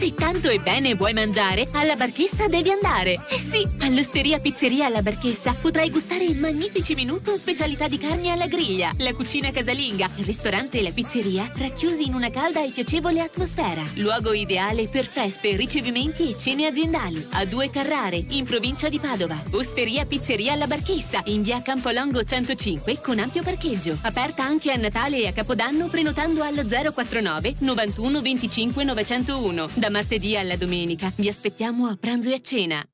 Se tanto e bene vuoi mangiare, alla Barchessa devi andare. Eh sì, all'Osteria Pizzeria alla Barchessa potrai gustare i magnifici menù con specialità di carne alla griglia, la cucina casalinga, il ristorante e la pizzeria racchiusi in una calda e piacevole atmosfera. Luogo ideale per feste, ricevimenti e cene aziendali. A Due Carrare, in provincia di Padova. Osteria Pizzeria alla Barchessa, in via Campolongo 105 con ampio parcheggio. Aperta anche a Natale e a Capodanno prenotando allo 049 91 25 901. Da da martedì alla domenica vi aspettiamo a pranzo e a cena.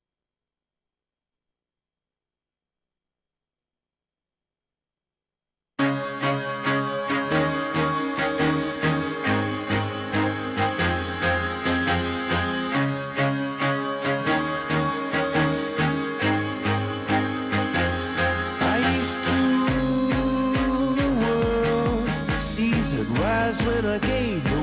when I gave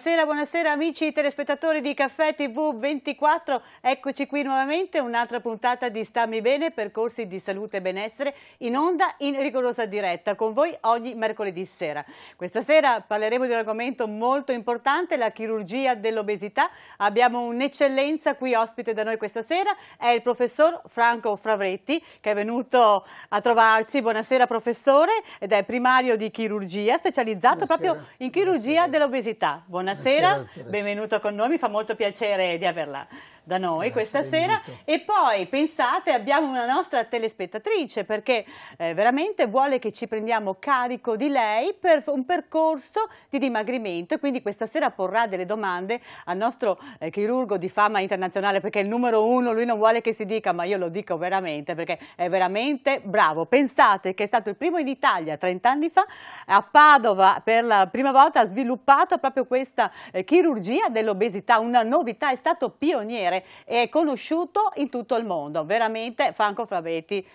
Buonasera, buonasera amici telespettatori di Caffè TV 24, eccoci qui nuovamente un'altra puntata di Stammi Bene, percorsi di salute e benessere in onda in rigorosa diretta con voi ogni mercoledì sera. Questa sera parleremo di un argomento molto importante, la chirurgia dell'obesità. Abbiamo un'eccellenza qui ospite da noi questa sera, è il professor Franco Fravretti che è venuto a trovarci. Buonasera professore ed è primario di chirurgia, specializzato buonasera. proprio in chirurgia dell'obesità. Buonasera buonasera, buonasera benvenuto con noi, mi fa molto piacere di averla da noi Grazie questa sera. E poi pensate, abbiamo una nostra telespettatrice perché eh, veramente vuole che ci prendiamo carico di lei per un percorso di dimagrimento. E quindi questa sera porrà delle domande al nostro eh, chirurgo di fama internazionale perché è il numero uno, lui non vuole che si dica, ma io lo dico veramente perché è veramente bravo. Pensate che è stato il primo in Italia 30 anni fa a Padova per la prima volta ha sviluppato proprio questa eh, chirurgia dell'obesità, una novità, è stato pioniere e è conosciuto in tutto il mondo, veramente Franco Fravetti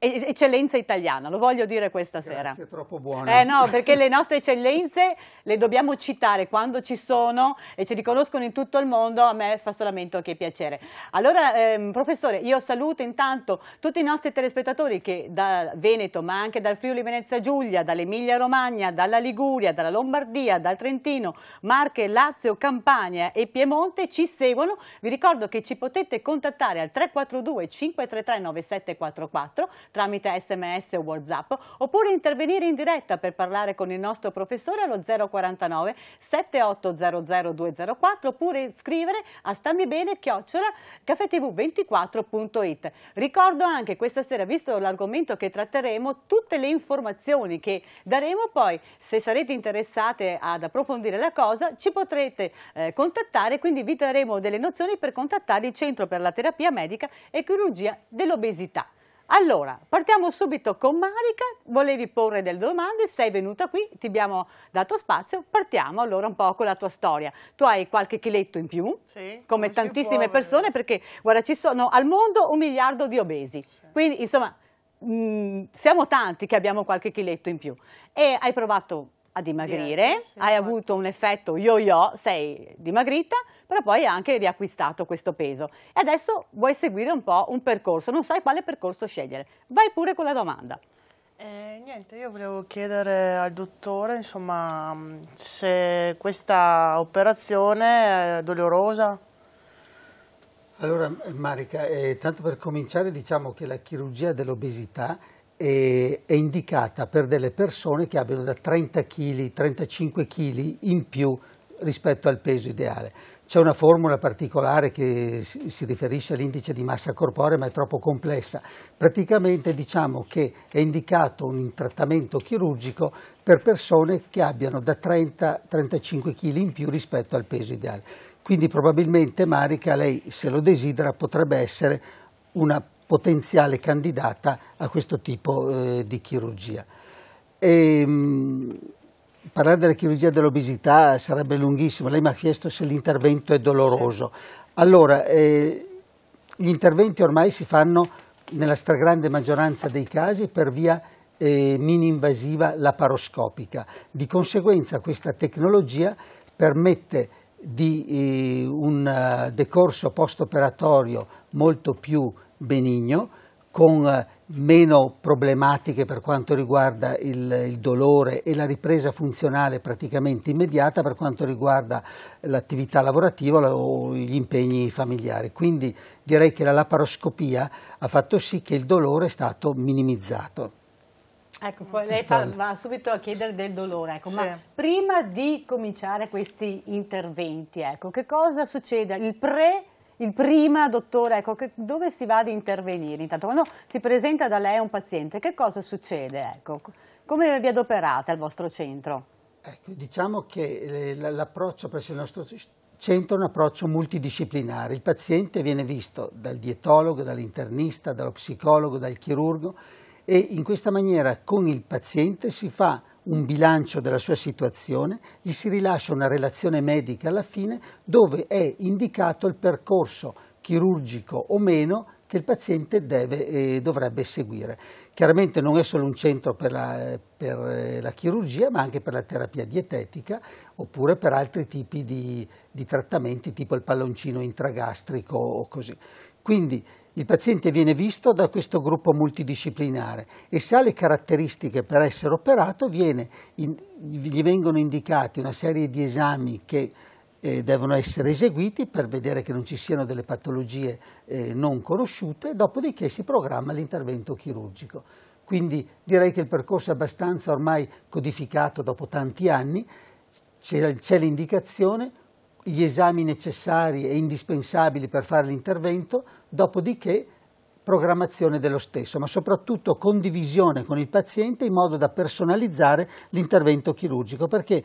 eccellenza italiana, lo voglio dire questa Grazie, sera. Grazie, troppo buona. Eh no, perché le nostre eccellenze le dobbiamo citare quando ci sono e ci riconoscono in tutto il mondo, a me fa solamente che piacere. Allora, ehm, professore, io saluto intanto tutti i nostri telespettatori che da Veneto, ma anche dal Friuli Venezia Giulia, dall'Emilia Romagna, dalla Liguria, dalla Lombardia, dal Trentino, Marche, Lazio, Campania e Piemonte ci seguono. Vi ricordo che ci potete contattare al 342 533 9744 tramite sms o whatsapp oppure intervenire in diretta per parlare con il nostro professore allo 049 7800 204 oppure scrivere a stammi bene chiocciola caffetv24.it ricordo anche questa sera visto l'argomento che tratteremo tutte le informazioni che daremo poi se sarete interessate ad approfondire la cosa ci potrete eh, contattare quindi vi daremo delle nozioni per contattare il centro per la terapia medica e chirurgia dell'obesità allora, partiamo subito con Marica, volevi porre delle domande, sei venuta qui, ti abbiamo dato spazio, partiamo allora un po' con la tua storia. Tu hai qualche chiletto in più, sì, come tantissime persone, eh. perché guarda, ci sono al mondo un miliardo di obesi, sì. quindi insomma mh, mm, siamo tanti che abbiamo qualche chiletto in più e hai provato a dimagrire, sì, hai avuto un effetto yo-yo, sei dimagrita, però poi hai anche riacquistato questo peso. E adesso vuoi seguire un po' un percorso, non sai quale percorso scegliere. Vai pure con la domanda. Eh, niente, io volevo chiedere al dottore insomma, mm, se questa operazione è dolorosa. Allora Marica, eh, tanto per cominciare diciamo che la chirurgia dell'obesità è, è indicata per delle persone che abbiano da 30 kg, 35 kg in più rispetto al peso ideale. C'è una formula particolare che si riferisce all'indice di massa corporea, ma è troppo complessa. Praticamente diciamo che è indicato un trattamento chirurgico per persone che abbiano da 30-35 kg in più rispetto al peso ideale. Quindi probabilmente Marica, lei se lo desidera, potrebbe essere una potenziale candidata a questo tipo eh, di chirurgia. E, ehm, mh, parlare della chirurgia dell'obesità sarebbe lunghissimo, lei mi ha chiesto se l'intervento è doloroso. Allora, eh, gli interventi ormai si fanno nella stragrande maggioranza dei casi per via eh, mini-invasiva laparoscopica. Di conseguenza questa tecnologia permette di eh, un decorso post-operatorio molto più benigno, con eh, meno problematiche per quanto riguarda il, il, dolore e la ripresa funzionale praticamente immediata per quanto riguarda l'attività lavorativa o gli impegni familiari. Quindi direi che la laparoscopia ha fatto sì che il dolore è stato minimizzato. Ecco, poi lei va subito a chiedere del dolore, ecco, sì. ma prima di cominciare questi interventi, ecco, che cosa succede? Il pre il prima, dottore, ecco, che, dove si va ad intervenire? Intanto quando si presenta da lei un paziente, che cosa succede? Ecco, come vi adoperate al vostro centro? Ecco, diciamo che eh, l'approccio presso il nostro centro è un approccio multidisciplinare. Il paziente viene visto dal dietologo, dall'internista, dallo psicologo, dal chirurgo e in questa maniera con il paziente si fa un bilancio della sua situazione, gli si rilascia una relazione medica alla fine dove è indicato il percorso chirurgico o meno che il paziente deve e eh, dovrebbe seguire. Chiaramente non è solo un centro per la, per eh, la chirurgia, ma anche per la terapia dietetica oppure per altri tipi di, di trattamenti, tipo il palloncino intragastrico o così. Quindi il paziente viene visto da questo gruppo multidisciplinare e se ha le caratteristiche per essere operato viene, in, gli vengono indicati una serie di esami che eh, devono essere eseguiti per vedere che non ci siano delle patologie eh, non conosciute, dopodiché si programma l'intervento chirurgico. Quindi direi che il percorso è abbastanza ormai codificato dopo tanti anni, c'è l'indicazione, gli esami necessari e indispensabili per fare l'intervento, dopodiché programmazione dello stesso, ma soprattutto condivisione con il paziente in modo da personalizzare l'intervento chirurgico, perché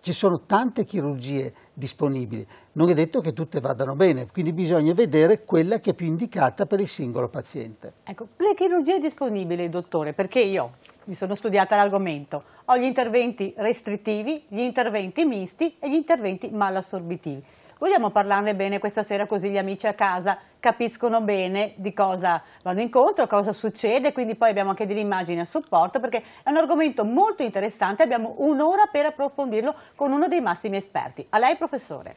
ci sono tante chirurgie disponibili, non è detto che tutte vadano bene, quindi bisogna vedere quella che è più indicata per il singolo paziente. Ecco, le chirurgie disponibili, dottore, perché io mi sono studiata l'argomento, ho gli interventi restrittivi, gli interventi misti e gli interventi malassorbitivi. Vogliamo parlarne bene questa sera così gli amici a casa capiscono bene di cosa vanno incontro, cosa succede, quindi poi abbiamo anche delle immagini a supporto perché è un argomento molto interessante, abbiamo un'ora per approfondirlo con uno dei massimi esperti. A lei professore.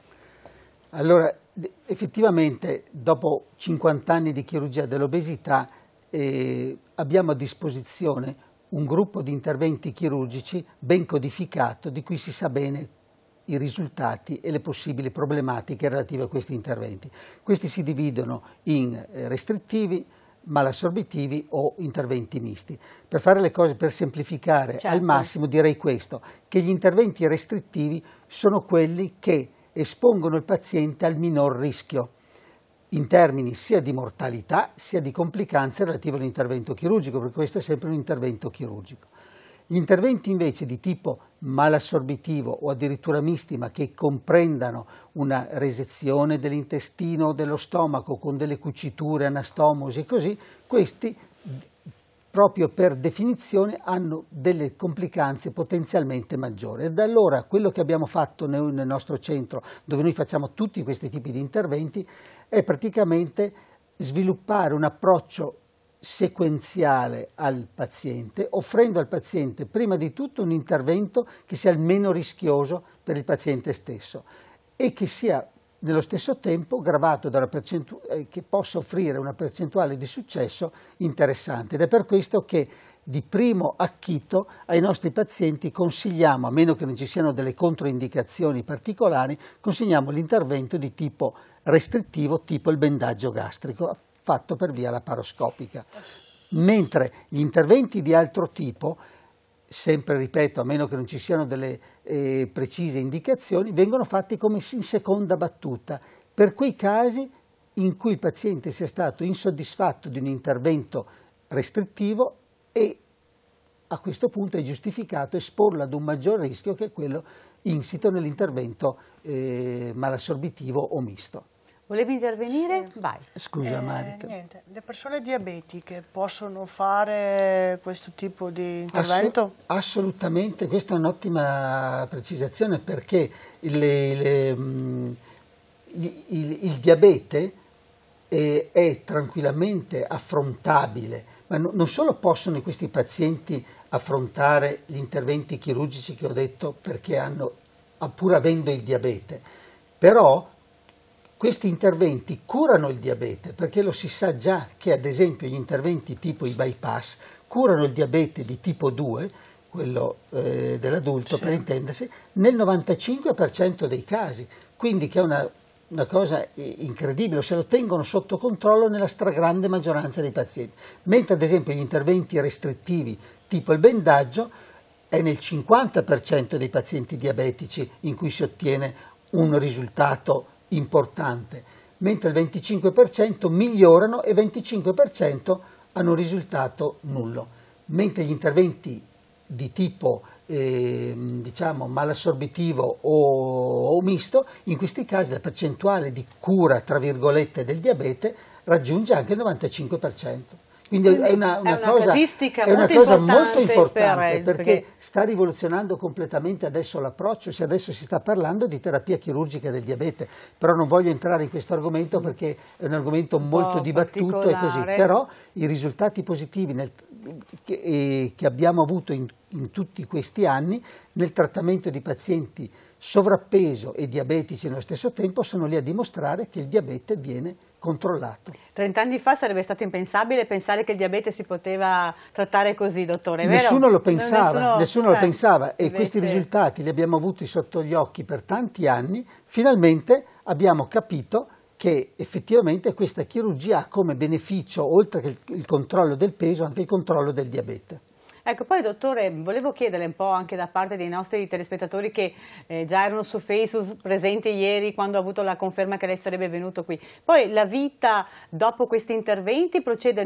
Allora, effettivamente dopo 50 anni di chirurgia dell'obesità eh, abbiamo a disposizione un gruppo di interventi chirurgici ben codificato di cui si sa bene i risultati e le possibili problematiche relative a questi interventi. Questi si dividono in eh, restrittivi, malassorbitivi o interventi misti. Per fare le cose, per semplificare certo. al massimo, direi questo, che gli interventi restrittivi sono quelli che espongono il paziente al minor rischio in termini sia di mortalità sia di complicanze relative all'intervento chirurgico, perché questo è sempre un intervento chirurgico. Gli interventi invece di tipo malassorbitivo o addirittura misti, ma che comprendano una resezione dell'intestino o dello stomaco con delle cuciture, anastomosi e così, questi proprio per definizione hanno delle complicanze potenzialmente maggiori. E da allora quello che abbiamo fatto nel nostro centro, dove noi facciamo tutti questi tipi di interventi, è praticamente sviluppare un approccio sequenziale al paziente, offrendo al paziente prima di tutto un intervento che sia il meno rischioso per il paziente stesso e che sia nello stesso tempo gravato da una percentuale eh, che possa offrire una percentuale di successo interessante ed è per questo che di primo acchito ai nostri pazienti consigliamo, a meno che non ci siano delle controindicazioni particolari, consigliamo l'intervento di tipo restrittivo, tipo il bendaggio gastrico, fatto per via laparoscopica. Mentre gli interventi di altro tipo, sempre ripeto, a meno che non ci siano delle eh, precise indicazioni, vengono fatti come in seconda battuta, per quei casi in cui il paziente sia stato insoddisfatto di un intervento restrittivo e a questo punto è giustificato esporlo ad un maggior rischio che quello insito nell'intervento eh, malassorbitivo o misto. Volevi intervenire? Sì. Vai. Scusa eh, Marica. Niente. Le persone diabetiche possono fare questo tipo di intervento? Assu assolutamente, questa è un'ottima precisazione perché le, le, mh, mm, il, il, il, diabete è, eh, è tranquillamente affrontabile, ma no, non solo possono questi pazienti affrontare gli interventi chirurgici che ho detto perché hanno, pur avendo il diabete, però questi interventi curano il diabete perché lo si sa già che ad esempio gli interventi tipo i bypass curano il diabete di tipo 2, quello eh, dell'adulto sì. per intendersi, nel 95% dei casi, quindi che è una, una cosa eh, incredibile, se lo tengono sotto controllo nella stragrande maggioranza dei pazienti, mentre ad esempio gli interventi restrittivi tipo il bendaggio è nel 50% dei pazienti diabetici in cui si ottiene un risultato importante, mentre il 25% migliorano e il 25% hanno risultato nullo, mentre gli interventi di tipo eh, diciamo malassorbitivo o, o, misto, in questi casi la percentuale di cura tra virgolette del diabete raggiunge anche il 95%. Quindi, Quindi è una, una, è una cosa, è una cosa molto importante per perché, perché sta rivoluzionando completamente adesso l'approccio, se adesso si sta parlando di terapia chirurgica del diabete, però non voglio entrare in questo argomento mm. perché è un argomento un molto dibattuto e così, però i risultati positivi nel, che, eh, che, abbiamo avuto in, in tutti questi anni nel trattamento di pazienti sovrappeso e diabetici nello stesso tempo sono lì a dimostrare che il diabete viene controllato. Trent'anni fa sarebbe stato impensabile pensare che il diabete si poteva trattare così, dottore, Nessuno lo pensava, nessuno, nessuno lo eh, pensava e invece... questi risultati li abbiamo avuti sotto gli occhi per tanti anni, finalmente abbiamo capito che effettivamente questa chirurgia ha come beneficio, oltre che il controllo del peso, anche il controllo del diabete. Ecco, poi dottore, volevo chiedere un po' anche da parte dei nostri telespettatori che eh, già erano su Facebook presenti ieri quando ho avuto la conferma che lei sarebbe venuto qui. Poi la vita dopo questi interventi procede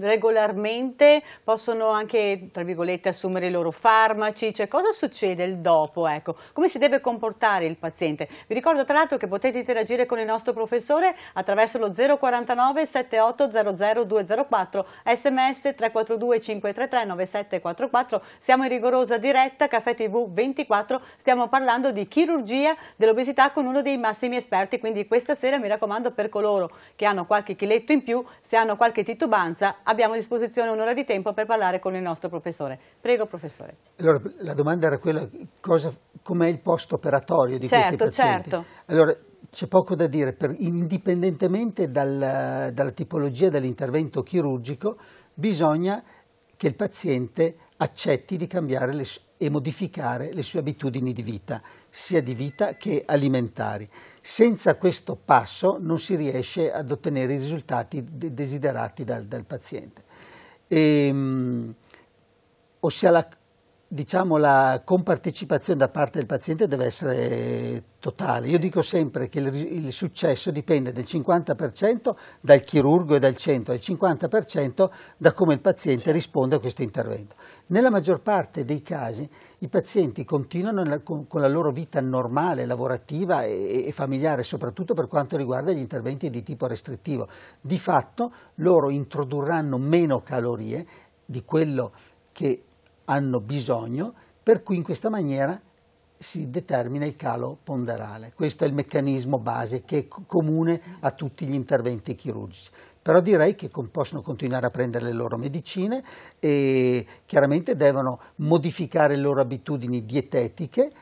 regolarmente, possono anche, tra virgolette, assumere i loro farmaci, cioè cosa succede il dopo, ecco, come si deve comportare il paziente. Vi ricordo tra l'altro che potete interagire con il nostro professore attraverso lo 049 7800 204 sms 342 533 97 744. Siamo in rigorosa diretta, Caffè TV 24, stiamo parlando di chirurgia dell'obesità con uno dei massimi esperti, quindi questa sera mi raccomando per coloro che hanno qualche chiletto in più, se hanno qualche titubanza, abbiamo a disposizione un'ora di tempo per parlare con il nostro professore. Prego professore. Allora, la domanda era quella, com'è il post operatorio di certo, questi pazienti? Certo. Allora, c'è poco da dire, per, indipendentemente dal, dalla tipologia dell'intervento chirurgico, bisogna che il paziente accetti di cambiare le, e modificare le sue abitudini di vita, sia di vita che alimentari. Senza questo passo non si riesce ad ottenere i risultati desiderati dal, dal paziente. E, ehm, ossia la diciamo, la compartecipazione da parte del paziente deve essere totale. Io dico sempre che il, il successo dipende del 50% dal chirurgo e dal centro, e il 50% da come il paziente risponde a questo intervento. Nella maggior parte dei casi i pazienti continuano la, con, con la loro vita normale, lavorativa e, e familiare, soprattutto per quanto riguarda gli interventi di tipo restrittivo. Di fatto loro introdurranno meno calorie di quello che hanno bisogno, per cui in questa maniera si determina il calo ponderale. Questo è il meccanismo base che è comune a tutti gli interventi chirurgici. Però direi che possono continuare a prendere le loro medicine e chiaramente devono modificare le loro abitudini dietetiche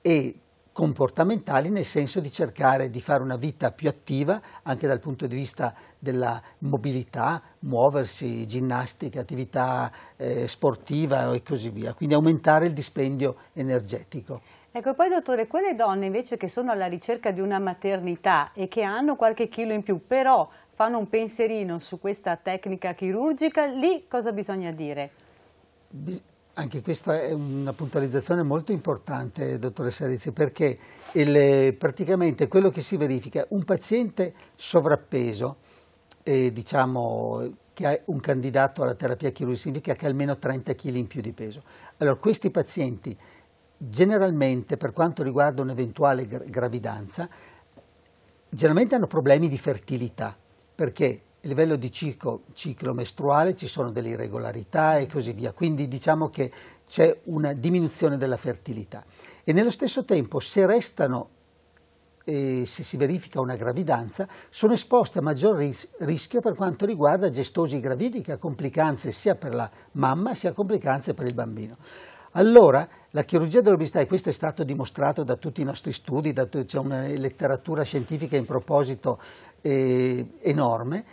e comportamentali, nel senso di cercare di fare una vita più attiva anche dal punto di vista della mobilità, muoversi, ginnastica, attività eh, sportiva e così via, quindi aumentare il dispendio energetico. Ecco, poi dottore, quelle donne invece che sono alla ricerca di una maternità e che hanno qualche chilo in più, però fanno un pensierino su questa tecnica chirurgica, lì cosa bisogna dire? Anche questa è una puntualizzazione molto importante, dottoressa Rizzi, perché il, praticamente quello che si verifica, un paziente sovrappeso, eh, diciamo, che è un candidato alla terapia chirurgica, significa che ha almeno 30 kg in più di peso. Allora, questi pazienti, generalmente, per quanto riguarda un'eventuale gravidanza, generalmente hanno problemi di fertilità, perché a livello di ciclo, ciclo mestruale ci sono delle irregolarità e così via, quindi diciamo che c'è una diminuzione della fertilità. E nello stesso tempo se restano se si verifica una gravidanza, sono esposte a maggior ris- rischio per quanto riguarda gestosi gravidica, complicanze sia per la mamma sia complicanze per il bambino. Allora, la chirurgia dell'obesità, e questo è stato dimostrato da tutti i nostri studi, da, c'è una letteratura scientifica in proposito eh, enorme,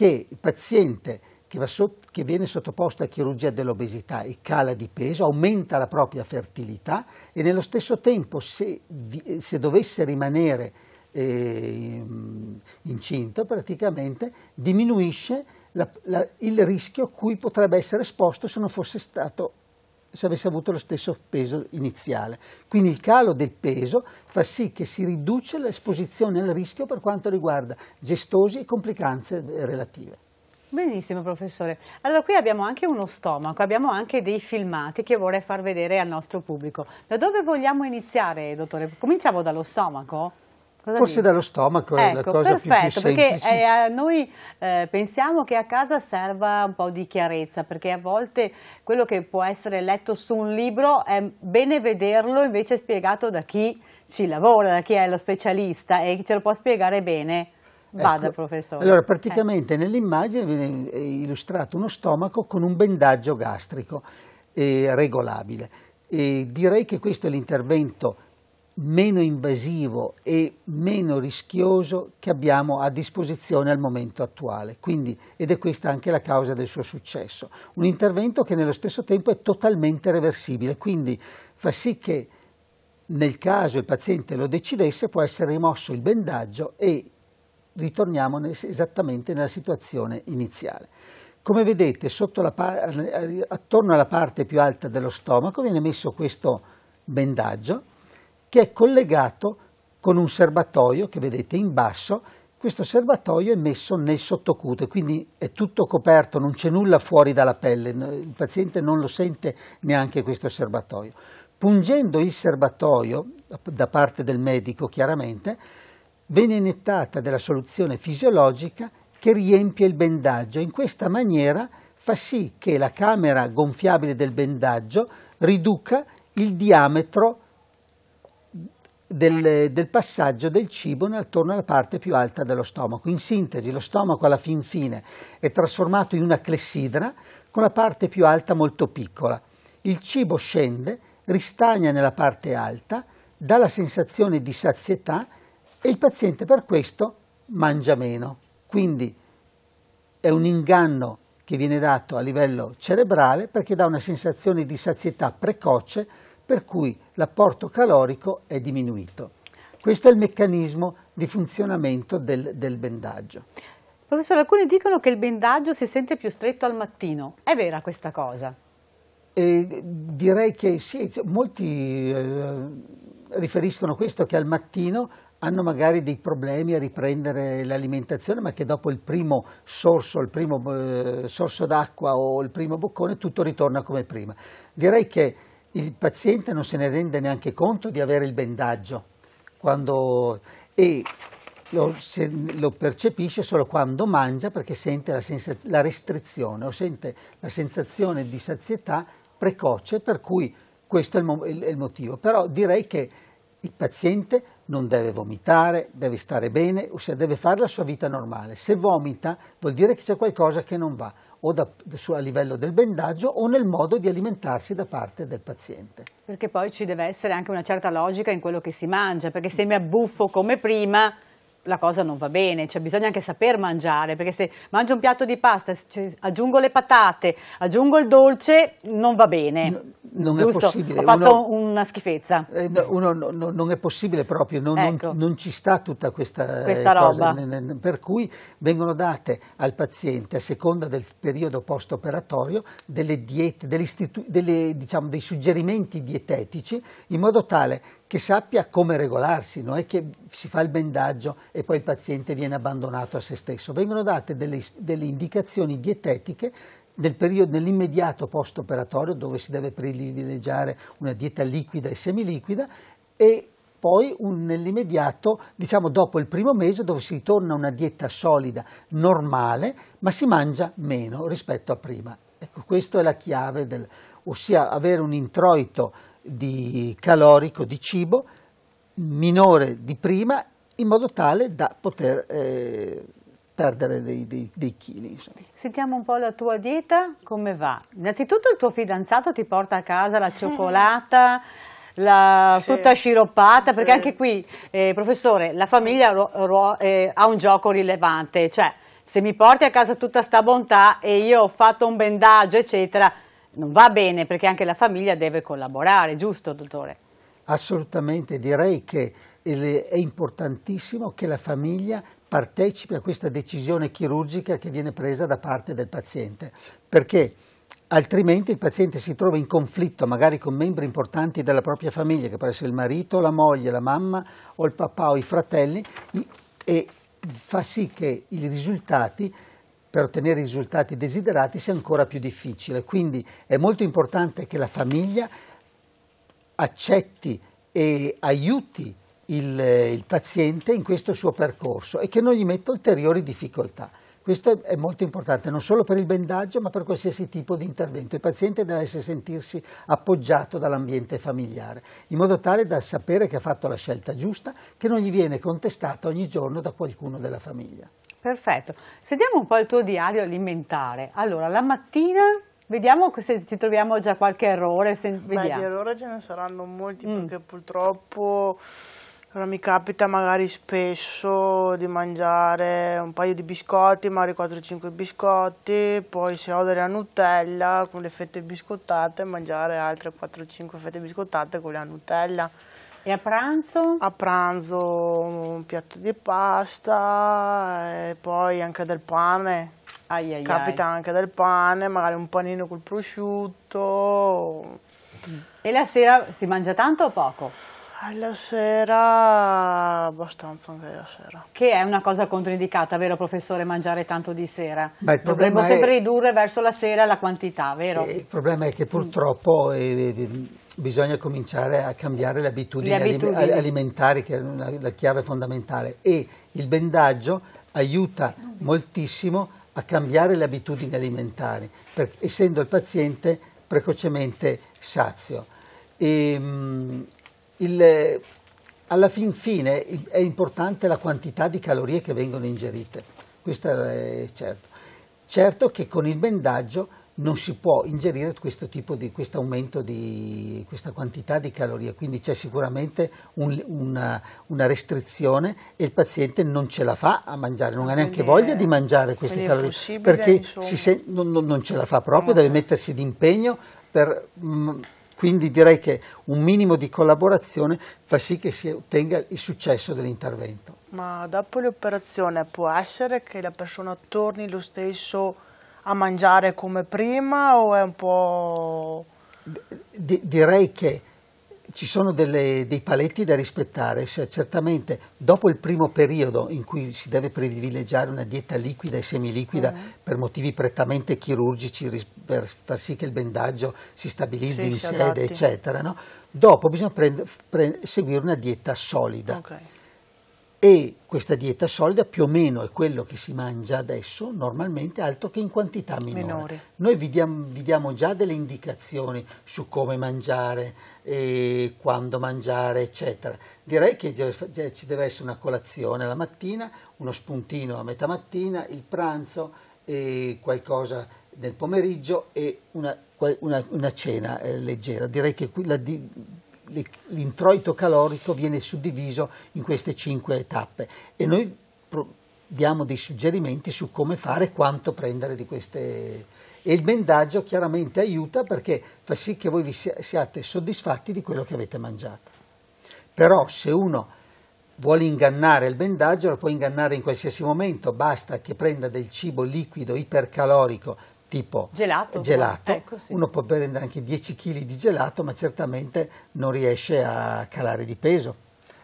che il paziente che, sotto, che, viene sottoposto a chirurgia dell'obesità e cala di peso, aumenta la propria fertilità e nello stesso tempo se, se dovesse rimanere eh, incinto praticamente diminuisce la, la, il rischio a cui potrebbe essere esposto se non fosse stato se avesse avuto lo stesso peso iniziale. Quindi il calo del peso fa sì che si riduce l'esposizione al rischio per quanto riguarda gestosi e complicanze eh, relative. Benissimo professore, allora qui abbiamo anche uno stomaco, abbiamo anche dei filmati che vorrei far vedere al nostro pubblico. Da dove vogliamo iniziare dottore? Cominciamo dallo stomaco? Cosa Forse dici? dallo stomaco ecco, è la ecco, cosa perfetto, più, più semplice. Perché eh, noi eh, pensiamo che a casa serva un po' di chiarezza, perché a volte quello che può essere letto su un libro è bene vederlo invece spiegato da chi ci lavora, da chi è lo specialista e ce lo può spiegare bene. Vada, ecco, professore. Allora, eh. praticamente eh. nell'immagine viene eh, illustrato uno stomaco con un bendaggio gastrico eh, regolabile. E direi che questo è l'intervento meno invasivo e meno rischioso che abbiamo a disposizione al momento attuale. Quindi, ed è questa anche la causa del suo successo. Un intervento che nello stesso tempo è totalmente reversibile, quindi fa sì che nel caso il paziente lo decidesse può essere rimosso il bendaggio e ritorniamo esattamente nella situazione iniziale. Come vedete, attorno alla parte più alta dello stomaco viene messo questo bendaggio che è collegato con un serbatoio che vedete in basso. Questo serbatoio è messo nel sottocute, quindi è tutto coperto, non c'è nulla fuori dalla pelle, il paziente non lo sente neanche questo serbatoio. Pungendo il serbatoio da parte del medico, chiaramente, viene nettata della soluzione fisiologica che riempie il bendaggio. In questa maniera fa sì che la camera gonfiabile del bendaggio riduca il diametro del, del, passaggio del cibo attorno alla parte più alta dello stomaco. In sintesi, lo stomaco alla fin fine è trasformato in una clessidra con la parte più alta molto piccola. Il cibo scende, ristagna nella parte alta, dà la sensazione di sazietà e il paziente per questo mangia meno. Quindi è un inganno che viene dato a livello cerebrale perché dà una sensazione di sazietà precoce per cui l'apporto calorico è diminuito. Questo è il meccanismo di funzionamento del, del bendaggio. Professore, alcuni dicono che il bendaggio si sente più stretto al mattino. È vera questa cosa? E direi che sì, molti eh, riferiscono questo che al mattino hanno magari dei problemi a riprendere l'alimentazione, ma che dopo il primo sorso, il primo eh, sorso d'acqua o il primo boccone tutto ritorna come prima. Direi che il paziente non se ne rende neanche conto di avere il bendaggio quando, e lo, se, lo, percepisce solo quando mangia perché sente la, la restrizione o sente la sensazione di sazietà precoce per cui questo è il, è il motivo. Però direi che il paziente non deve vomitare, deve stare bene, ossia deve fare la sua vita normale. Se vomita vuol dire che c'è qualcosa che non va o da, a livello del bendaggio o nel modo di alimentarsi da parte del paziente. Perché poi ci deve essere anche una certa logica in quello che si mangia, perché se mi abbuffo come prima la cosa non va bene, cioè bisogna anche saper mangiare, perché se mangio un piatto di pasta, aggiungo le patate, aggiungo il dolce, non va bene. No, non Giusto? è possibile. Ho fatto uno, una schifezza. Eh, no, uno, no, non è possibile proprio, non, ecco. non, non ci sta tutta questa, eh, questa cosa. Roba. Per cui vengono date al paziente, a seconda del periodo post-operatorio, delle diete, delle, delle, diciamo, dei suggerimenti dietetici, in modo tale che sappia come regolarsi, non è che si fa il bendaggio e poi il paziente viene abbandonato a se stesso. Vengono date delle, delle indicazioni dietetiche nel periodo, nell'immediato post-operatorio dove si deve privilegiare una dieta liquida e semiliquida e poi un, nell'immediato, diciamo dopo il primo mese, dove si ritorna a una dieta solida, normale, ma si mangia meno rispetto a prima. Ecco, questa è la chiave, del, ossia avere un introito di calorico di cibo minore di prima in modo tale da poter eh, perdere dei, dei, dei chili. Insomma. Sentiamo un po' la tua dieta, come va? Innanzitutto il tuo fidanzato ti porta a casa la cioccolata, la sì. frutta sciroppata, perché anche qui, eh, professore, la famiglia eh, ha un gioco rilevante, cioè se mi porti a casa tutta sta bontà e io ho fatto un bendaggio, eccetera, non va bene perché anche la famiglia deve collaborare, giusto dottore? Assolutamente, direi che è importantissimo che la famiglia partecipi a questa decisione chirurgica che viene presa da parte del paziente, perché altrimenti il paziente si trova in conflitto magari con membri importanti della propria famiglia, che può essere il marito, la moglie, la mamma o il papà o i fratelli, e fa sì che i risultati per ottenere i risultati desiderati sia ancora più difficile. Quindi è molto importante che la famiglia accetti e aiuti il, eh, il, paziente in questo suo percorso e che non gli metta ulteriori difficoltà. Questo è molto importante non solo per il bendaggio ma per qualsiasi tipo di intervento. Il paziente deve sentirsi appoggiato dall'ambiente familiare in modo tale da sapere che ha fatto la scelta giusta che non gli viene contestata ogni giorno da qualcuno della famiglia. Perfetto. Sentiamo un po' il tuo diario alimentare. Allora, la mattina vediamo se ci troviamo già qualche errore. Se, Beh, di errore ce ne saranno molti mm. perché purtroppo mi capita magari spesso di mangiare un paio di biscotti, magari 4-5 biscotti, poi se ho della Nutella con le fette biscottate mangiare altre 4-5 fette biscottate con la Nutella. E a pranzo? A pranzo un piatto di pasta e poi anche del pane. Ai, ai, Capita ai. anche del pane, magari un panino col prosciutto. E la sera si mangia tanto o poco? Eh, la sera abbastanza anche la sera. Che è una cosa controindicata, vero professore, mangiare tanto di sera? Ma il problema Dovremmo è... sempre ridurre verso la sera la quantità, vero? Eh, il problema è che purtroppo eh, eh bisogna cominciare a cambiare le abitudini, le abitudini. alimentari, che è una, la chiave fondamentale. E il bendaggio aiuta moltissimo a cambiare le abitudini alimentari, per, essendo il paziente precocemente sazio. E, ehm, mh, il, alla fin fine è importante la quantità di calorie che vengono ingerite, questo è certo. Certo che con il bendaggio non si può ingerire questo tipo di questo aumento di questa quantità di calorie, quindi c'è sicuramente un, una, una, restrizione e il paziente non ce la fa a mangiare, non quindi ha neanche voglia di mangiare queste calorie perché se, non, non, ce la fa proprio, deve mm. mettersi d'impegno per. Mh, mm, quindi direi che un minimo di collaborazione fa sì che si ottenga il successo dell'intervento. Ma dopo l'operazione può essere che la persona torni lo stesso a mangiare come prima o è un po'... D direi che ci sono delle, dei paletti da rispettare, cioè, certamente dopo il primo periodo in cui si deve privilegiare una dieta liquida e semiliquida mm. per motivi prettamente chirurgici, per far sì che il bendaggio si stabilizzi sì, in si sede, adatti. eccetera, no? dopo bisogna seguire una dieta solida. Okay e questa dieta solida più o meno è quello che si mangia adesso normalmente, altro che in quantità minore. minore. Noi vi diamo, vi diamo, già delle indicazioni su come mangiare, eh, quando mangiare, eccetera. Direi che ci deve essere una colazione alla mattina, uno spuntino a metà mattina, il pranzo, qualcosa nel pomeriggio e una, una, una cena eh, leggera. Direi che qui la di, l'introito calorico viene suddiviso in queste cinque tappe e noi diamo dei suggerimenti su come fare quanto prendere di queste e il bendaggio chiaramente aiuta perché fa sì che voi vi siate soddisfatti di quello che avete mangiato. Però se uno vuole ingannare il bendaggio, lo può ingannare in qualsiasi momento, basta che prenda del cibo liquido ipercalorico tipo gelato, gelato. Ecco, sì. uno può prendere anche 10 kg di gelato ma certamente non riesce a calare di peso.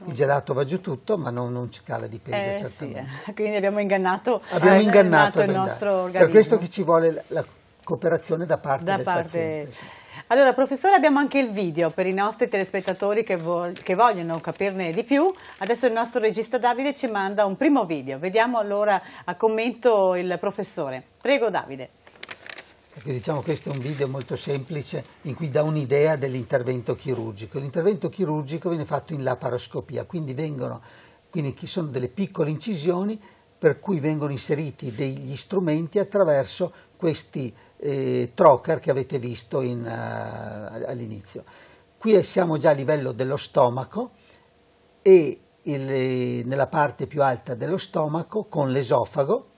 Il gelato va giù tutto, ma non, non ci cala di peso, eh, certamente. Sì. Eh, quindi abbiamo ingannato, abbiamo eh, ingannato, ingannato il nostro organismo. Per questo che ci vuole la, cooperazione da parte da del parte... paziente. Sì. Allora, professore, abbiamo anche il video per i nostri telespettatori che, che vogliono capirne di più. Adesso il nostro regista Davide ci manda un primo video. Vediamo allora a commento il professore. Prego, Davide perché diciamo questo è un video molto semplice in cui dà un'idea dell'intervento chirurgico. L'intervento chirurgico viene fatto in laparoscopia, quindi, vengono, quindi sono delle piccole incisioni per cui vengono inseriti degli strumenti attraverso questi eh, trocar che avete visto in, uh, all'inizio. Qui siamo già a livello dello stomaco e il, nella parte più alta dello stomaco con l'esofago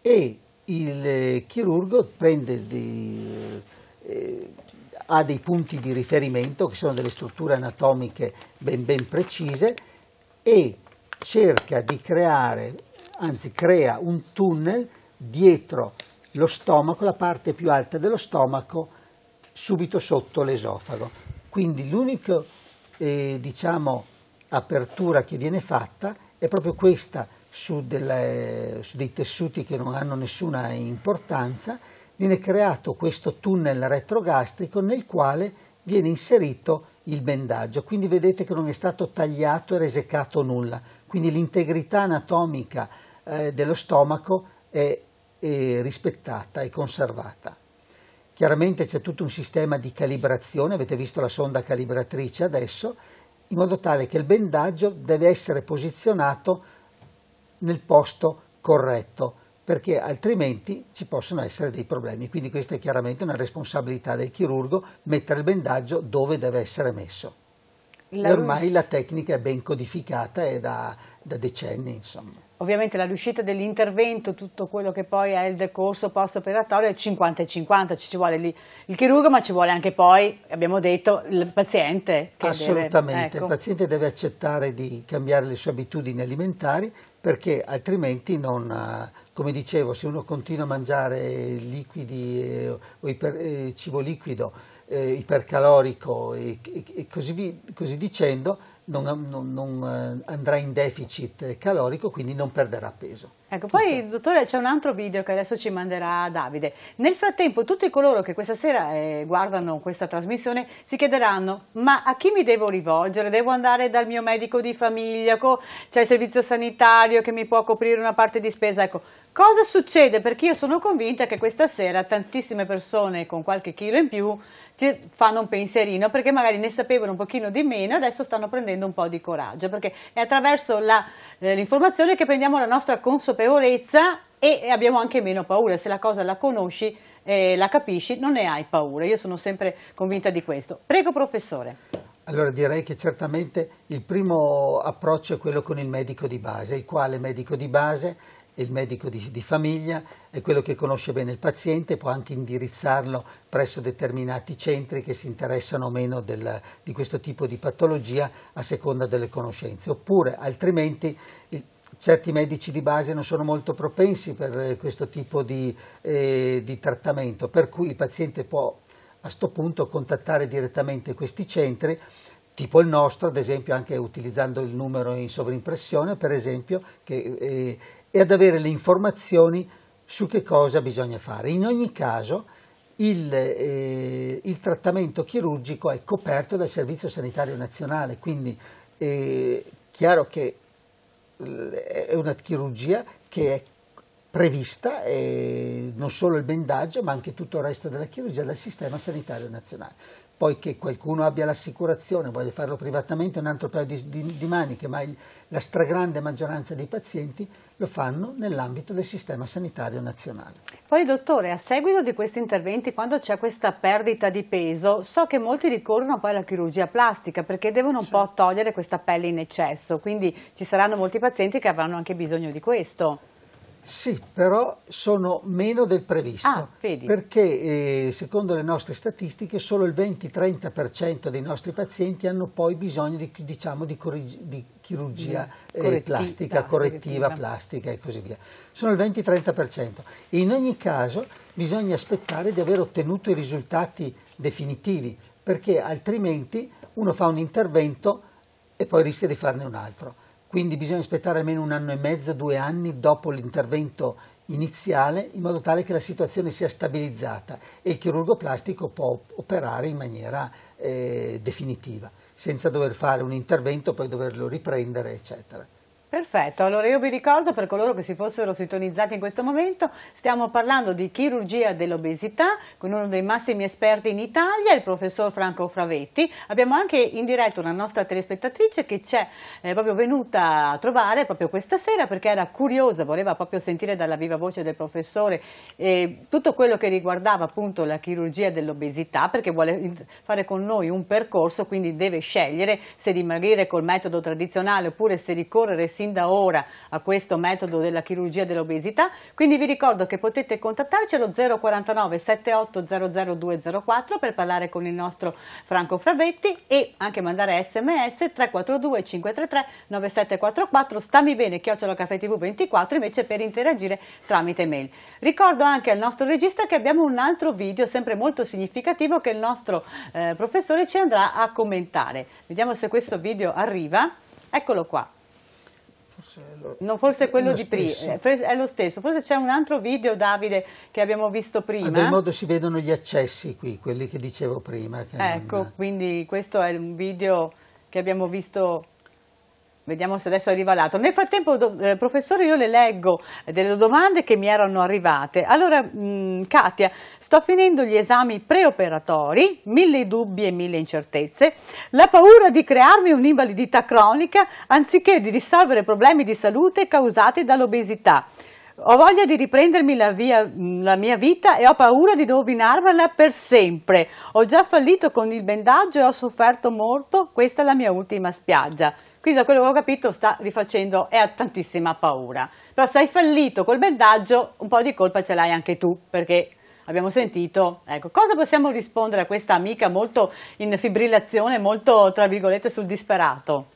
e il eh, chirurgo di, eh, eh, ha dei punti di riferimento che sono delle strutture anatomiche ben, ben precise e cerca di creare, anzi crea un tunnel dietro lo stomaco, la parte più alta dello stomaco, subito sotto l'esofago. Quindi l'unica eh, diciamo, apertura che viene fatta è proprio questa su, delle, su dei tessuti che non hanno nessuna importanza, viene creato questo tunnel retrogastrico nel quale viene inserito il bendaggio, quindi vedete che non è stato tagliato e resecato nulla, quindi l'integrità anatomica eh, dello stomaco è, è rispettata e conservata. Chiaramente c'è tutto un sistema di calibrazione, avete visto la sonda calibratrice adesso, in modo tale che il bendaggio deve essere posizionato nel posto corretto, perché altrimenti ci possono essere dei problemi. Quindi questa è chiaramente una responsabilità del chirurgo, mettere il bendaggio dove deve essere messo. La... E ormai la tecnica è ben codificata e da, da decenni, insomma ovviamente la riuscita dell'intervento, tutto quello che poi è il decorso post-operatorio è 50 e 50, ci vuole lì il chirurgo, ma ci vuole anche poi, abbiamo detto, il paziente. Assolutamente, deve, ecco. il paziente deve accettare di cambiare le sue abitudini alimentari, perché altrimenti non, eh, come dicevo, se uno continua a mangiare liquidi eh, o iper, eh, cibo liquido, ipercalorico e, così, così dicendo, non, non, non, eh, andrà in deficit calorico, quindi non perderà peso. Ecco, Giusto? poi dottore c'è un altro video che adesso ci manderà Davide. Nel frattempo tutti coloro che questa sera eh, guardano questa trasmissione si chiederanno ma a chi mi devo rivolgere? Devo andare dal mio medico di famiglia? C'è il servizio sanitario che mi può coprire una parte di spesa? Ecco, Cosa succede? Perché io sono convinta che questa sera tantissime persone con qualche chilo in più ci fanno un pensierino perché magari ne sapevano un pochino di meno e adesso stanno prendendo un po' di coraggio perché è attraverso eh, l'informazione che prendiamo la nostra consapevolezza e abbiamo anche meno paura. Se la cosa la conosci, eh, la capisci, non ne hai paura. Io sono sempre convinta di questo. Prego professore. Allora direi che certamente il primo approccio è quello con il medico di base, il quale medico di base il medico di, di, famiglia, è quello che conosce bene il paziente, può anche indirizzarlo presso determinati centri che si interessano meno del, di questo tipo di patologia a seconda delle conoscenze, oppure altrimenti il, certi medici di base non sono molto propensi per eh, questo tipo di, eh, di trattamento, per cui il paziente può a questo punto contattare direttamente questi centri tipo il nostro, ad esempio anche utilizzando il numero in sovrimpressione, per esempio, che eh, e ad avere le informazioni su che cosa bisogna fare. In ogni caso il, eh, il trattamento chirurgico è coperto dal Servizio Sanitario Nazionale, quindi è eh, chiaro che eh, è una chirurgia che è prevista eh, non solo il bendaggio ma anche tutto il resto della chirurgia dal sistema sanitario nazionale. Poi che qualcuno abbia l'assicurazione, voglia farlo privatamente, un altro paio di, di, di maniche, ma il, la stragrande maggioranza dei pazienti lo fanno nell'ambito del sistema sanitario nazionale. Poi dottore, a seguito di questi interventi, quando c'è questa perdita di peso, so che molti ricorrono poi alla chirurgia plastica perché devono un sì. po' togliere questa pelle in eccesso, quindi ci saranno molti pazienti che avranno anche bisogno di questo. Sì, però sono meno del previsto, ah, perché eh, secondo le nostre statistiche solo il 20-30% dei nostri pazienti hanno poi bisogno di, diciamo, di, di chirurgia eh, plastica, correttiva, correttiva plastica e così via. Sono il 20-30%. In ogni caso bisogna aspettare di aver ottenuto i risultati definitivi, perché altrimenti uno fa un intervento e poi rischia di farne un altro. Quindi bisogna aspettare almeno un anno e mezzo, due anni dopo l'intervento iniziale in modo tale che la situazione sia stabilizzata e il chirurgo plastico può operare in maniera eh, definitiva senza dover fare un intervento, poi doverlo riprendere, eccetera. Perfetto, allora io vi ricordo per coloro che si fossero sintonizzati in questo momento, stiamo parlando di chirurgia dell'obesità con uno dei massimi esperti in Italia, il professor Franco Fravetti. Abbiamo anche in diretta una nostra telespettatrice che c'è eh, proprio venuta a trovare proprio questa sera perché era curiosa, voleva proprio sentire dalla viva voce del professore eh, tutto quello che riguardava appunto la chirurgia dell'obesità perché vuole fare con noi un percorso, quindi deve scegliere se dimagrire col metodo tradizionale oppure se ricorrere sin da ora a questo metodo della chirurgia dell'obesità, quindi vi ricordo che potete contattarci allo 049 7800 204 per parlare con il nostro Franco Frabetti e anche mandare sms 342 533 9744 stammi bene chiocciolacafè tv 24 invece per interagire tramite mail. Ricordo anche al nostro regista che abbiamo un altro video sempre molto significativo che il nostro eh, professore ci andrà a commentare. Vediamo se questo video arriva. Eccolo qua. Allora, no, forse quello di prima, eh, è lo stesso. Forse c'è un altro video, Davide, che abbiamo visto prima. In ah, ogni modo si vedono gli accessi qui, quelli che dicevo prima. Che ecco, non... quindi questo è un video che abbiamo visto Vediamo se adesso arriva l'altro. Nel frattempo, do, eh, professore, io le leggo delle domande che mi erano arrivate. Allora, mh, mm, Katia, sto finendo gli esami preoperatori, mille dubbi e mille incertezze, la paura di crearmi un'invalidità cronica anziché di risolvere problemi di salute causati dall'obesità. Ho voglia di riprendermi la, via, mm, la, mia vita e ho paura di rovinarmela per sempre. Ho già fallito con il bendaggio e ho sofferto molto, questa è la mia ultima spiaggia. Quindi da quello che ho capito sta rifacendo e ha tantissima paura. Però se hai fallito col bendaggio, un po' di colpa ce l'hai anche tu, perché abbiamo sentito. Ecco, cosa possiamo rispondere a questa amica molto in fibrillazione, molto tra virgolette sul disperato?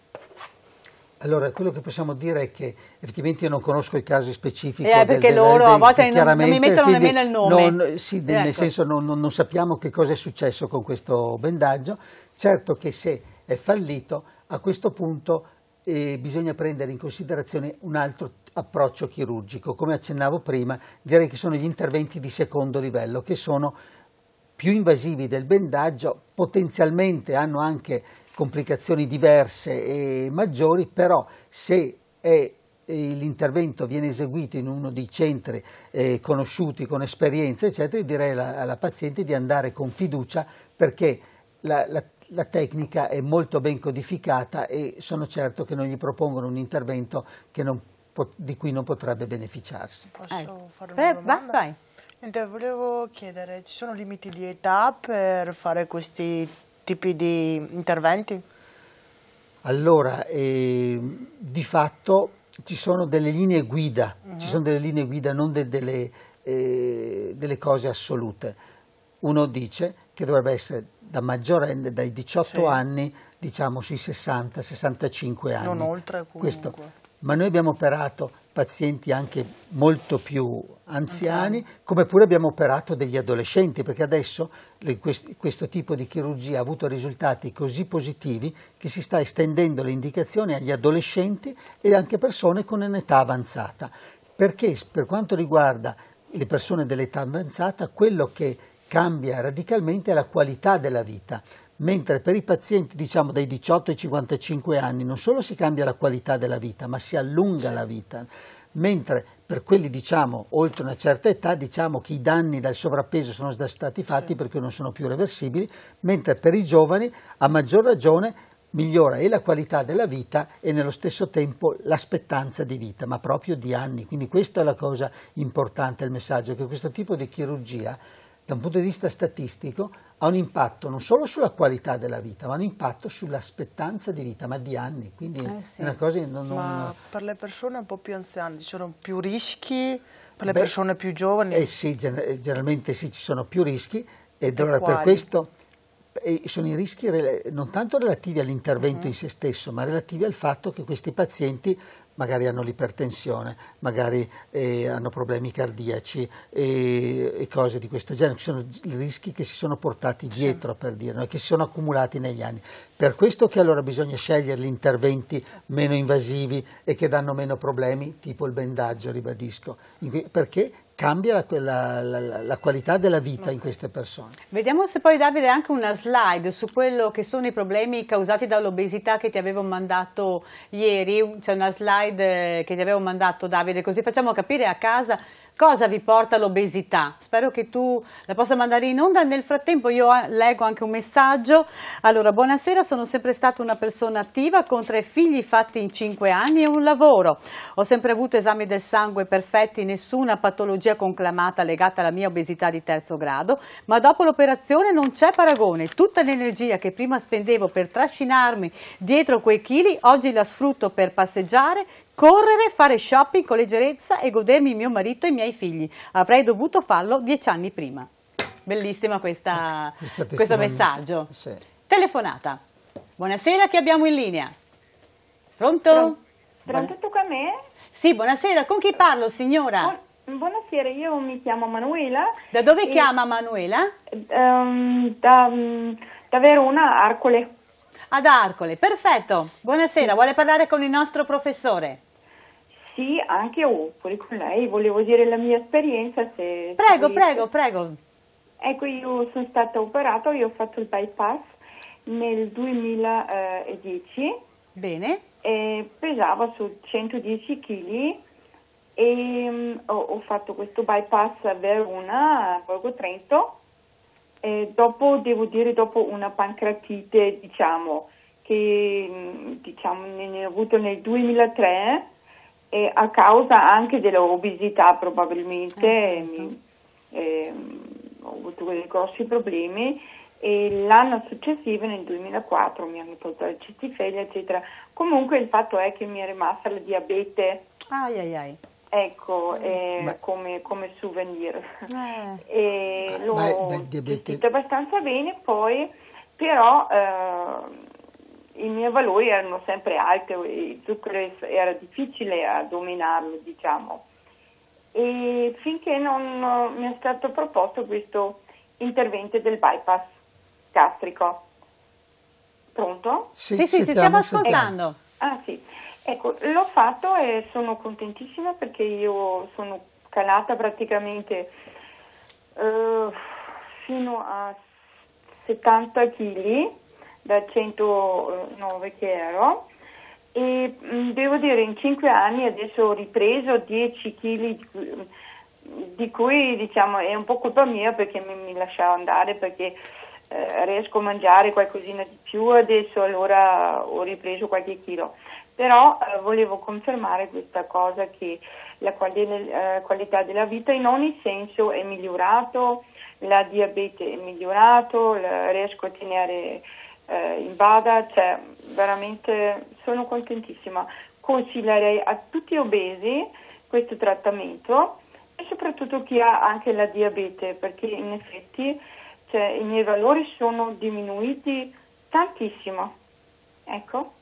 Allora, quello che possiamo dire è che effettivamente io non conosco il caso specifico. Eh, perché del, loro del, a volte non, non, mi mettono nemmeno il nome. Non, sì, ecco. nel senso non, non sappiamo che cosa è successo con questo bendaggio. Certo che se è fallito a questo punto eh, bisogna prendere in considerazione un altro approccio chirurgico. Come accennavo prima, direi che sono gli interventi di secondo livello, che sono più invasivi del bendaggio, potenzialmente hanno anche complicazioni diverse e maggiori, però se è eh, l'intervento viene eseguito in uno dei centri eh, conosciuti con esperienza, eccetera, io direi alla, alla, paziente di andare con fiducia perché la, la la tecnica è molto ben codificata e sono certo che non gli propongono un intervento non, di cui non potrebbe beneficiarsi. Posso eh. fare una eh, domanda? Vai, vai. volevo chiedere, ci sono limiti di età per fare questi tipi di interventi? Allora, eh, di fatto ci sono delle linee guida, uh mhm. -huh. ci sono delle linee guida, non de delle, eh, delle cose assolute. Uno dice che dovrebbe essere da maggiorenne, dai 18 sì. anni, diciamo sui 60-65 anni. Non oltre comunque. Questo. Ma noi abbiamo operato pazienti anche molto più anziani, okay. come pure abbiamo operato degli adolescenti, perché adesso questo tipo di chirurgia ha avuto risultati così positivi che si sta estendendo l'indicazione agli adolescenti e anche persone con un'età avanzata. Perché per quanto riguarda le persone dell'età avanzata, quello che cambia radicalmente la qualità della vita, mentre per i pazienti diciamo dai 18 ai 55 anni non solo si cambia la qualità della vita, ma si allunga la vita mentre per quelli diciamo oltre una certa età diciamo che i danni dal sovrappeso sono stati fatti perché non sono più reversibili, mentre per i giovani a maggior ragione migliora e la qualità della vita e nello stesso tempo l'aspettanza di vita, ma proprio di anni. Quindi questa è la cosa importante, il messaggio, che questo tipo di chirurgia da un punto di vista statistico, ha un impatto non solo sulla qualità della vita, ma un impatto sulla di vita, ma di anni. Quindi eh sì. è una cosa che non, non... Ma per le persone un po' più anziane ci sono più rischi, per le Beh, persone più giovani? Eh sì, eh, generalmente sì, ci sono più rischi ed e allora quali? per questo eh, sono i rischi non tanto relativi all'intervento uh mm-hmm. -huh. in se stesso, ma relativi al fatto che questi pazienti magari hanno l'ipertensione, magari eh, hanno problemi cardiaci e, e, cose di questo genere. Ci sono rischi che si sono portati dietro, per dire, no? che si sono accumulati negli anni. Per questo che allora bisogna scegliere gli interventi meno invasivi e che danno meno problemi, tipo il bendaggio, ribadisco, perché cambia la, la, la, la, qualità della vita in queste persone. Vediamo se poi Davide anche una slide su quello che sono i problemi causati dall'obesità che ti avevo mandato ieri, c'è una slide eh, che ti avevo mandato Davide, così facciamo capire a casa Cosa vi porta l'obesità? Spero che tu la possa mandare in onda. Nel frattempo io eh, leggo anche un messaggio. Allora, buonasera, sono sempre stata una persona attiva con tre figli fatti in cinque anni e un lavoro. Ho sempre avuto esami del sangue perfetti, nessuna patologia conclamata legata alla mia obesità di terzo grado, ma dopo l'operazione non c'è paragone. Tutta l'energia che prima spendevo per trascinarmi dietro quei chili, oggi la sfrutto per passeggiare, Correre, fare shopping con leggerezza e godermi mio marito e i miei figli. Avrei dovuto farlo dieci anni prima. Bellissima questa, questo messaggio. Sì. Telefonata. Buonasera, chi abbiamo in linea? Pronto? Pronto, tu con me? Sì, buonasera. Con chi parlo, signora? buonasera, io mi chiamo Manuela. Da dove e... chiama Manuela? Um, da, mm, da Verona, Arcole. Ad Arcole, perfetto. Buonasera, sì. vuole parlare con il nostro professore? sì, anche io Opoli con lei, volevo dire la mia esperienza. Se prego, prego, prego. Ecco, io sono stata operata, io ho fatto il bypass nel 2010. Bene. pesavo su 110 kg e mm, ho, fatto questo bypass a Verona, a Borgo Trento. E dopo, devo dire, dopo una pancratite, diciamo, che mm, diciamo, ne ho avuto nel 2003 e a causa anche dell'obesità probabilmente eh, certo. eh, ho avuto dei grossi problemi e l'anno successivo, nel 2004, mi hanno tolto la cistifeglia, eccetera. Comunque il fatto è che mi è rimasta la diabete. Ai ai ai. Ecco, mm. eh, come, come, souvenir. Eh. l'ho beh, abbastanza bene, poi però eh, i miei valori erano sempre alti, il zucchero era difficile a dominarlo, diciamo. E finché non mi è stato proposto questo intervento del bypass gastrico. Pronto? Sì, sì, sì ti stiamo ascoltando. Ecco. Ah, sì. Ecco, l'ho fatto e sono contentissima perché io sono calata praticamente eh, fino a 70 kg da 109 che ero e mm, devo dire in 5 anni adesso ho ripreso 10 kg mm, di cui diciamo è un po' colpa mia perché mi, mi lasciavo andare perché eh, riesco a mangiare qualcosina di più adesso allora ho ripreso qualche chilo però eh, volevo confermare questa cosa che la quali- eh, qualità della vita in ogni senso è migliorata, la diabete è migliorata, riesco a tenere eh, invada, cioè veramente sono contentissima. Consiglierei a tutti gli obesi questo trattamento e soprattutto chi ha anche la diabete perché in effetti cioè, i miei valori sono diminuiti tantissimo. Ecco.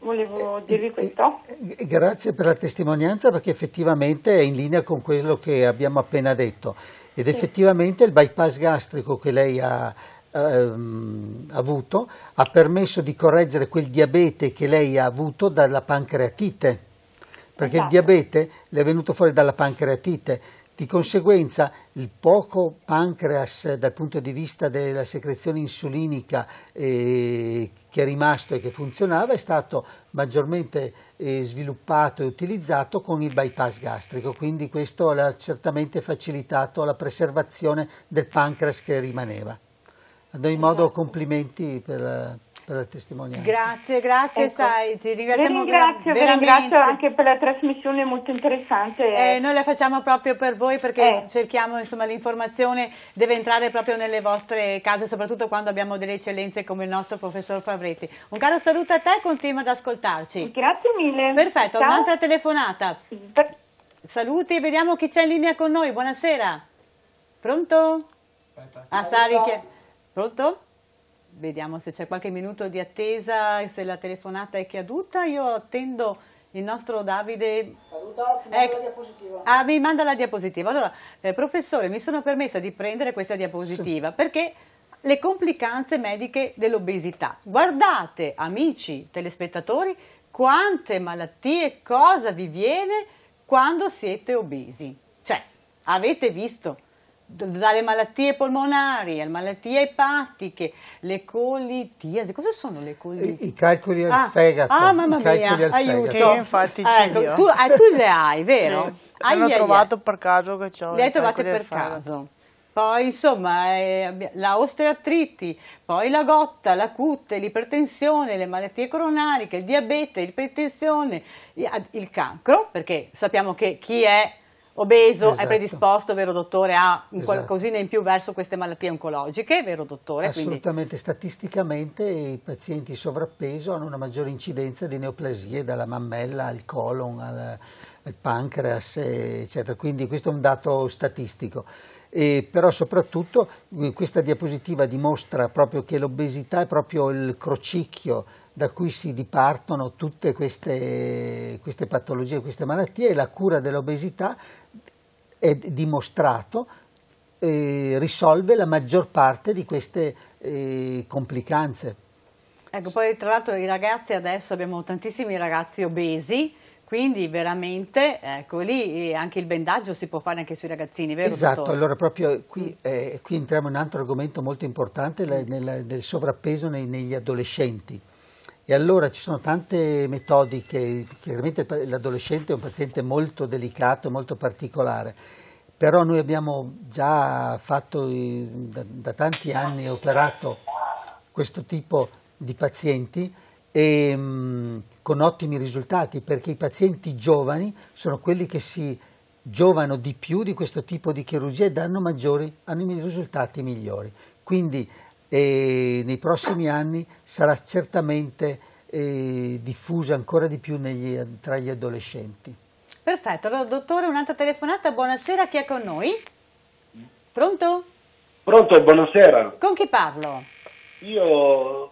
Volevo eh, dirvi eh, questo. Eh, grazie per la testimonianza perché effettivamente è in linea con quello che abbiamo appena detto ed effettivamente il bypass gastrico che lei ha, ehm, avuto ha permesso di correggere quel diabete che lei ha avuto dalla pancreatite, perché esatto. il diabete le è venuto fuori dalla pancreatite. Di conseguenza il poco pancreas dal punto di vista della secrezione insulinica eh, che è rimasto e che funzionava è stato maggiormente eh, sviluppato e utilizzato con il bypass gastrico, quindi questo ha certamente facilitato la preservazione del pancreas che rimaneva. Do in modo complimenti per, per la testimonianza. Grazie, grazie ecco. sai, ti ringraziamo. Vi ringrazio, vi ringrazio anche per la trasmissione molto interessante. Eh, noi la facciamo proprio per voi perché eh. cerchiamo, insomma, l'informazione deve entrare proprio nelle vostre case, soprattutto quando abbiamo delle eccellenze come il nostro professor Favretti. Un caro saluto a te e continua ad ascoltarci. Grazie mille. Perfetto, un'altra telefonata. Per... Saluti, vediamo chi c'è in linea con noi. Buonasera. Pronto? Aspetta. Ah, sta richiedendo. Pronto? Vediamo se c'è qualche minuto di attesa e se la telefonata è caduta. Io attendo il nostro Davide. Saluta, ti manda eh, la ecco. diapositiva. Ah, mi manda la diapositiva. Allora, eh, professore, mi sono permessa di prendere questa diapositiva sì. perché le complicanze mediche dell'obesità. Guardate, amici telespettatori, quante malattie, cosa vi viene quando siete obesi. Cioè, avete visto? dalle malattie polmonari alle malattie epatiche, le colitiasi, cosa sono le colitiasi? I, calcoli al ah, fegato. Ah, mamma mia, aiuto. Fegato. Che infatti ah, ecco, tu, ah, tu, le hai, vero? Sì, ai, l'ho trovato per caso che c'ho Le hai trovate per caso. Poi insomma eh, la osteoartriti, poi la gotta, la cutte, l'ipertensione, le malattie coronariche, il diabete, l'ipertensione, il cancro, perché sappiamo che chi è obeso esatto. è predisposto, vero dottore, a un qualcosina esatto. in più verso queste malattie oncologiche, vero dottore? Assolutamente, Quindi... statisticamente i pazienti sovrappeso hanno una maggiore incidenza di neoplasie dalla mammella al colon, al, al pancreas, eccetera. Quindi questo è un dato statistico. E però soprattutto eh, questa diapositiva dimostra proprio che l'obesità è proprio il crocicchio da cui si dipartono tutte queste, queste patologie, queste malattie e la cura dell'obesità è dimostrato, eh, risolve la maggior parte di queste eh, complicanze. Ecco, poi tra l'altro i ragazzi adesso abbiamo tantissimi ragazzi obesi, quindi veramente, ecco lì eh, anche il bendaggio si può fare anche sui ragazzini, vero? Esatto, dottore? allora proprio qui, eh, qui, entriamo in un altro argomento molto importante, la, nella, del sovrappeso nei, negli adolescenti. E allora ci sono tante metodiche, chiaramente l'adolescente è un paziente molto delicato, molto particolare, però noi abbiamo già fatto da, da tanti anni, operato questo tipo di pazienti e, ehm, mh, con ottimi risultati perché i pazienti giovani sono quelli che si giovano di più di questo tipo di chirurgia e danno maggiori, hanno risultati migliori. Quindi e nei prossimi anni sarà certamente eh, diffusa ancora di più negli, tra gli adolescenti. Perfetto, allora dottore un'altra telefonata, buonasera, chi è con noi? Pronto? Pronto, buonasera. Con chi parlo? Io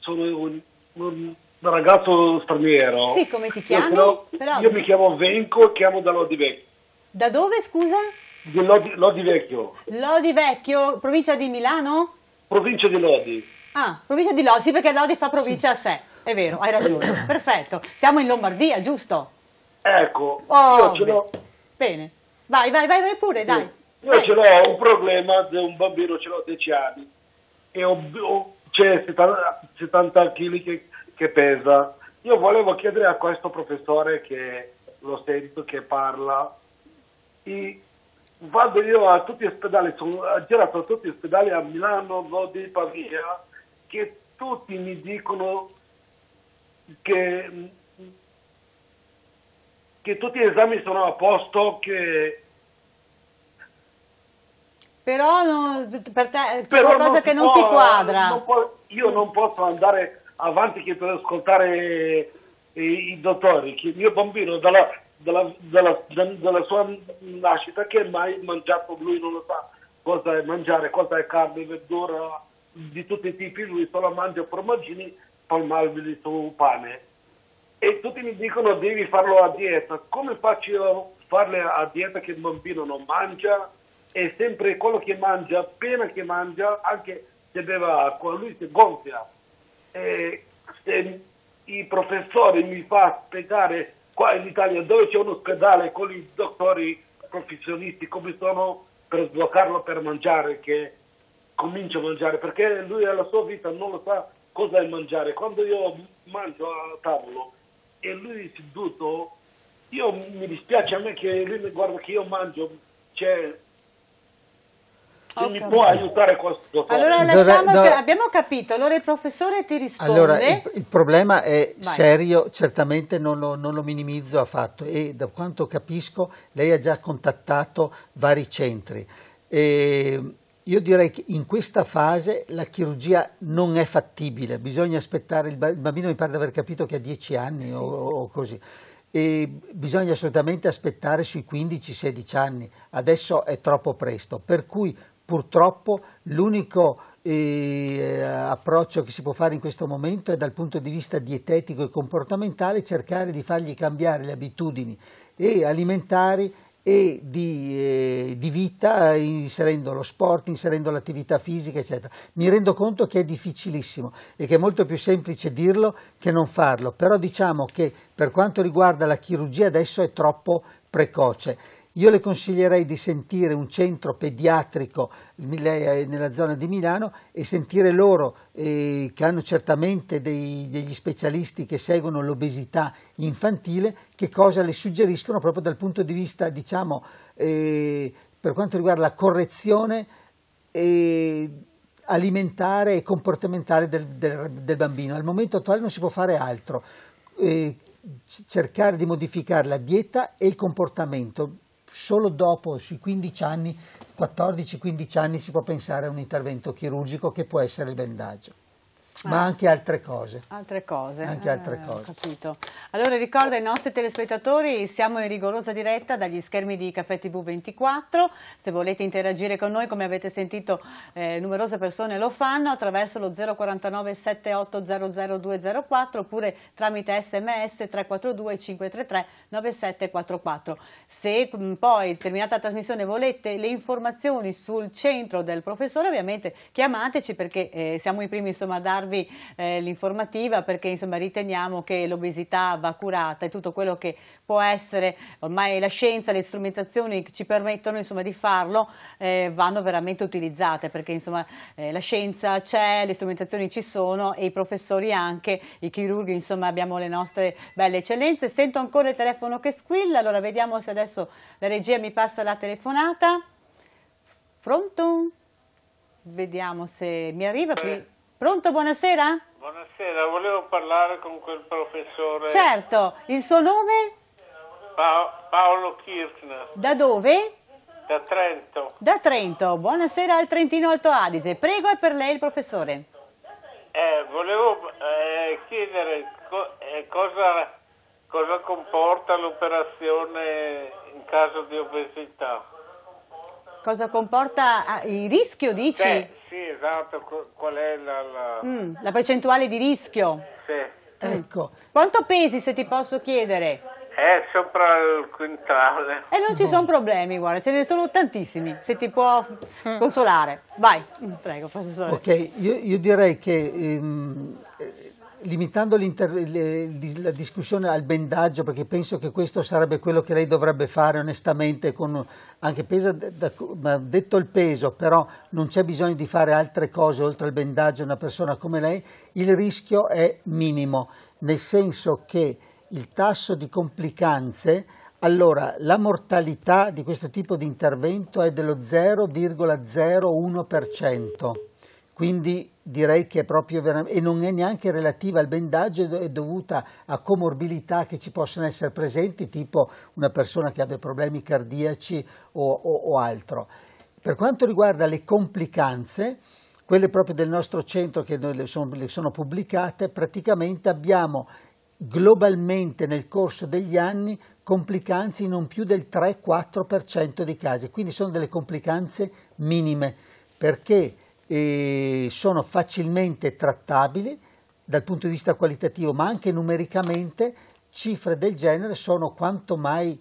sono un, un ragazzo straniero. Sì, come ti chiami? Io, però, io mi chiamo Venco e chiamo da Lodi Vecchio. Da dove, scusa? Di Lodi, Lodi Vecchio. Lodi Vecchio, provincia di Milano? provincia di Lodi. Ah, provincia di Lodi, sì perché Lodi fa provincia sì. a sé, è vero, hai ragione, perfetto. Siamo in Lombardia, giusto? Ecco, oh, io ce l'ho... Bene, vai, vai, vai, vai pure, sì. dai. Io vai. ce l'ho un problema di un bambino, ce l'ho 10 anni, e ho, ho c'è 70, 70 kg che, che pesa. Io volevo chiedere a questo professore che lo sento, che parla, i vado io a tutti gli ospedali, sono girato a tutti gli ospedali a Milano, Lodi, Pavia, che tutti mi dicono che, che tutti gli esami sono a posto, che però non, per te c'è qualcosa che non ti quadra. Non può, io non posso andare avanti che per ascoltare i, eh, i dottori. Che il mio bambino dalla, dalla, dalla, dalla, sua nascita che mai mangiato, lui non lo sa cosa è mangiare, cosa è carne, verdura di tutti i tipi, lui solo mangia formaggini palmabili su pane. E tutti mi dicono devi farlo a dieta, come faccio a farle a dieta che il bambino non mangia? E sempre quello che mangia, appena che mangia, anche se beve acqua, lui si gonfia. E se i professori mi fanno spiegare qua in Italia dove c'è un ospedale con i dottori professionisti come sono per sbloccarlo per mangiare che comincia a mangiare perché lui alla sua vita non lo sa cosa è mangiare quando io mangio a tavolo e lui seduto io mi dispiace a me che lui mi guarda che io mangio cioè quindi mi può aiutare questo Allora lasciamo, no, abbiamo capito, allora il professore ti risponde. Allora il, il problema è Vai. serio, certamente non lo, non lo, minimizzo affatto e da quanto capisco lei ha già contattato vari centri. E ehm, io direi che in questa fase la chirurgia non è fattibile, bisogna aspettare, il bambino mi pare di aver capito che ha 10 anni sì. o, o così e bisogna assolutamente aspettare sui 15-16 anni, adesso è troppo presto, per cui Purtroppo l'unico eh, approccio che si può fare in questo momento è dal punto di vista dietetico e comportamentale cercare di fargli cambiare le abitudini e alimentari e di, eh, di, vita eh, inserendo lo sport, inserendo l'attività fisica, eccetera. Mi rendo conto che è difficilissimo e che è molto più semplice dirlo che non farlo, però diciamo che per quanto riguarda la chirurgia adesso è troppo precoce. Io le consiglierei di sentire un centro pediatrico nella zona di Milano e sentire loro, eh, che hanno certamente dei, degli specialisti che seguono l'obesità infantile, che cosa le suggeriscono proprio dal punto di vista, diciamo, eh, per quanto riguarda la correzione eh, alimentare e comportamentale del, del, del, bambino. Al momento attuale non si può fare altro eh, cercare di modificare la dieta e il comportamento solo dopo sui 15 anni, 14-15 anni si può pensare a un intervento chirurgico che può essere il bendaggio ma anche altre cose. Altre cose. Anche altre eh, cose. Capito. Allora ricordo ai nostri telespettatori, siamo in rigorosa diretta dagli schermi di Caffè TV 24. Se volete interagire con noi, come avete sentito, eh, numerose persone lo fanno attraverso lo 049 7800 204 oppure tramite sms 342 533 9744. Se mh, mm, poi, terminata la trasmissione, volete le informazioni sul centro del professore, ovviamente chiamateci perché eh, siamo i primi insomma, a dare darvi eh, l'informativa perché insomma, riteniamo che l'obesità va curata e tutto quello che può essere, ormai la scienza, le strumentazioni che ci permettono insomma, di farlo eh, vanno veramente utilizzate perché insomma, eh, la scienza c'è, le strumentazioni ci sono e i professori anche, i chirurghi, insomma abbiamo le nostre belle eccellenze. Sento ancora il telefono che squilla, allora vediamo se adesso la regia mi passa la telefonata. Pronto? Vediamo se mi arriva. Qui. Pronto, buonasera? Buonasera, volevo parlare con quel professore. Certo, il suo nome? Pa Paolo Kirchner. Da dove? Da Trento. Da Trento, buonasera al Trentino Alto Adige. Prego, è per lei il professore. Eh, volevo eh, chiedere co eh, cosa, cosa comporta l'operazione in caso di obesità. Cosa comporta ah, il rischio, dici? Beh, sì, esatto, qual è la... La, mm, la percentuale di rischio. Sì. Ecco. Quanto pesi se ti posso chiedere? È eh, sopra il quintale. E eh, non ci sono problemi, guarda, ce ne sono tantissimi, se ti può mm. consolare. Vai, prego, professore. Ok, io, io direi che ehm, limitando la discussione al bendaggio, perché penso che questo sarebbe quello che lei dovrebbe fare onestamente, con, anche pesa, da, detto il peso, però non c'è bisogno di fare altre cose oltre al bendaggio una persona come lei, il rischio è minimo, nel senso che il tasso di complicanze, allora la mortalità di questo tipo di intervento è dello 0,01%, quindi direi che è proprio veramente, e non è neanche relativa al bendaggio, è dovuta a comorbilità che ci possono essere presenti, tipo una persona che abbia problemi cardiaci o, o, o altro. Per quanto riguarda le complicanze, quelle proprio del nostro centro che noi le sono, le sono pubblicate, praticamente abbiamo globalmente nel corso degli anni complicanze in non più del 3-4% dei casi, quindi sono delle complicanze minime, perché e sono facilmente trattabili dal punto di vista qualitativo, ma anche numericamente cifre del genere sono quanto mai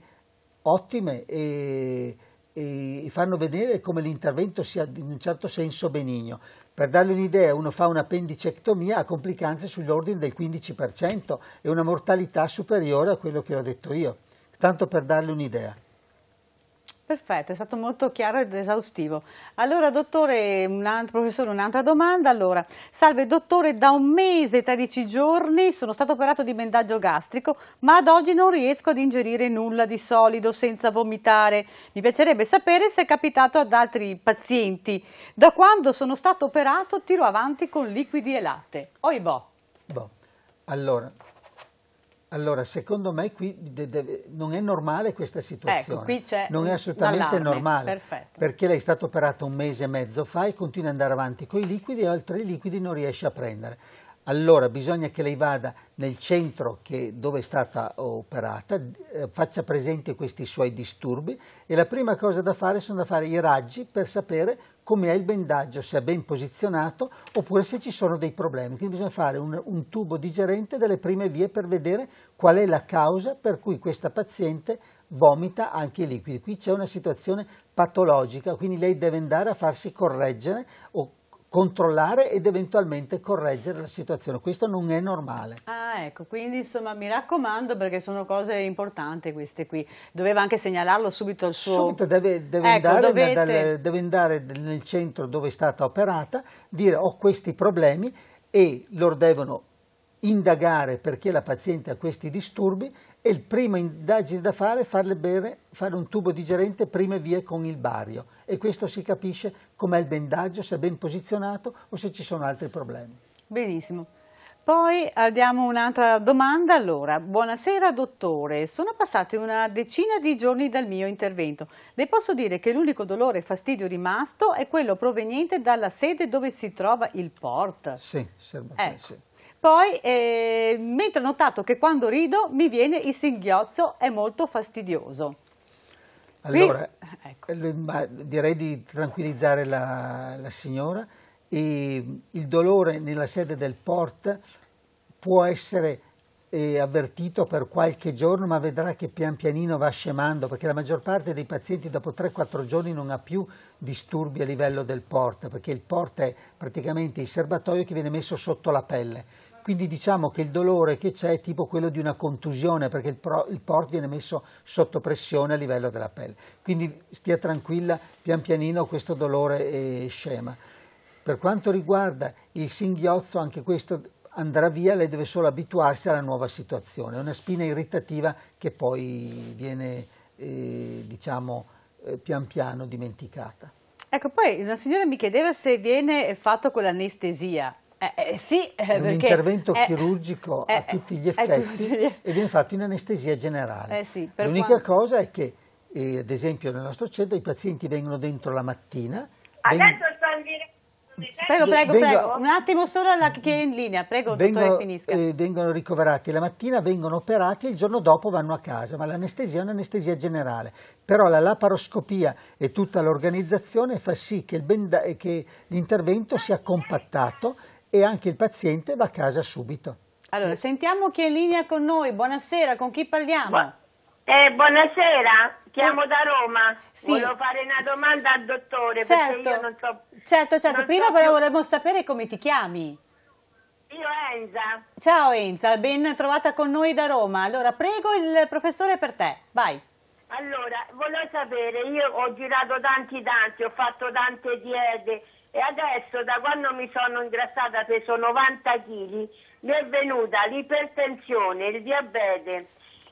ottime e, e fanno vedere come l'intervento sia in un certo senso benigno. Per darle un'idea, uno fa un'appendicectomia a complicanze sull'ordine del 15% e una mortalità superiore a quello che ho detto io, tanto per darle un'idea. Perfetto, è stato molto chiaro ed esaustivo. Allora, dottore, un altro, professore, un'altra domanda. Allora, salve dottore, da un mese e 13 giorni sono stato operato di bendaggio gastrico, ma ad oggi non riesco ad ingerire nulla di solido senza vomitare. Mi piacerebbe sapere se è capitato ad altri pazienti. Da quando sono stato operato tiro avanti con liquidi e latte. Oi Oibò. Boh. boh. Allora, allora, secondo me qui deve, non è normale questa ecco, situazione. Ecco, non è assolutamente normale. Perfetto. Perché lei è stata operata un mese e mezzo fa e continua ad andare avanti con i liquidi e altri liquidi non riesce a prendere. Allora bisogna che lei vada nel centro che, dove è stata operata, eh, faccia presente questi suoi disturbi e la prima cosa da fare sono da fare i raggi per sapere come è il bendaggio, se è ben posizionato oppure se ci sono dei problemi. Quindi bisogna fare un, un tubo digerente delle prime vie per vedere qual è la causa per cui questa paziente vomita anche i liquidi. Qui c'è una situazione patologica, quindi lei deve andare a farsi correggere o controllare ed eventualmente correggere la situazione. Questo non è normale. Ah, ecco, quindi insomma mi raccomando perché sono cose importanti queste qui. Doveva anche segnalarlo subito al suo... Subito deve, deve, ecco, andare, dovete... dal, deve andare nel centro dove è stata operata, dire ho questi problemi e loro devono indagare perché la paziente ha questi disturbi e la prima indagine da fare è farle bere, fare un tubo digerente prima e via con il bario e questo si capisce com'è il bendaggio, se è ben posizionato o se ci sono altri problemi. Benissimo. Poi abbiamo un'altra domanda. Allora, buonasera dottore, sono passati una decina di giorni dal mio intervento. Le posso dire che l'unico dolore e fastidio rimasto è quello proveniente dalla sede dove si trova il port? Sì, serbatore, ecco. sì. Poi, eh, mentre ho notato che quando rido mi viene il singhiozzo, è molto fastidioso. Allora, Quindi, ecco. Eh, direi di tranquillizzare la, la signora. E mm, il dolore nella sede del PORT può essere eh, avvertito per qualche giorno, ma vedrà che pian pianino va scemando, perché la maggior parte dei pazienti dopo 3-4 giorni non ha più disturbi a livello del PORT, perché il PORT è praticamente il serbatoio che viene messo sotto la pelle quindi diciamo che il dolore che c'è è tipo quello di una contusione perché il, pro, il port viene messo sotto pressione a livello della pelle. Quindi stia tranquilla, pian pianino questo dolore eh, scema. Per quanto riguarda il singhiozzo, anche questo andrà via, lei deve solo abituarsi alla nuova situazione. È una spina irritativa che poi viene, eh, diciamo, eh, pian piano dimenticata. Ecco, poi una signora mi chiedeva se viene fatto con l'anestesia. Eh, eh, sì, eh, è un intervento chirurgico eh, eh, a tutti gli effetti tutti... ed è fatto in anestesia generale. Eh, sì, L'unica quando... cosa è che, ad esempio, nel nostro centro i pazienti vengono dentro la mattina. Adesso veng... sto in diretta. Prego, prego, vengo... prego. Un attimo solo alla che è in linea, prego, vengono, finisca. vengono ricoverati la mattina, vengono operati e il giorno dopo vanno a casa, ma l'anestesia è un'anestesia generale. Però la laparoscopia e tutta l'organizzazione fa sì che l'intervento sia compattato e anche il paziente va a casa subito. Allora, sentiamo chi è in linea con noi. Buonasera, con chi parliamo? Bu eh, buonasera, chiamo da Roma. Sì. Volevo fare una domanda al dottore certo. perché io non so... Certo, certo. Non Prima so però più... vorremmo sapere come ti chiami. Io Enza. Ciao Enza, ben trovata con noi da Roma. Allora, prego il professore per te. Vai. Allora, volevo sapere, io ho girato tanti tanti, ho fatto tante diete e adesso, da quando mi sono ingrassata, peso 90 kg, mi è venuta l'ipertensione, il diabete,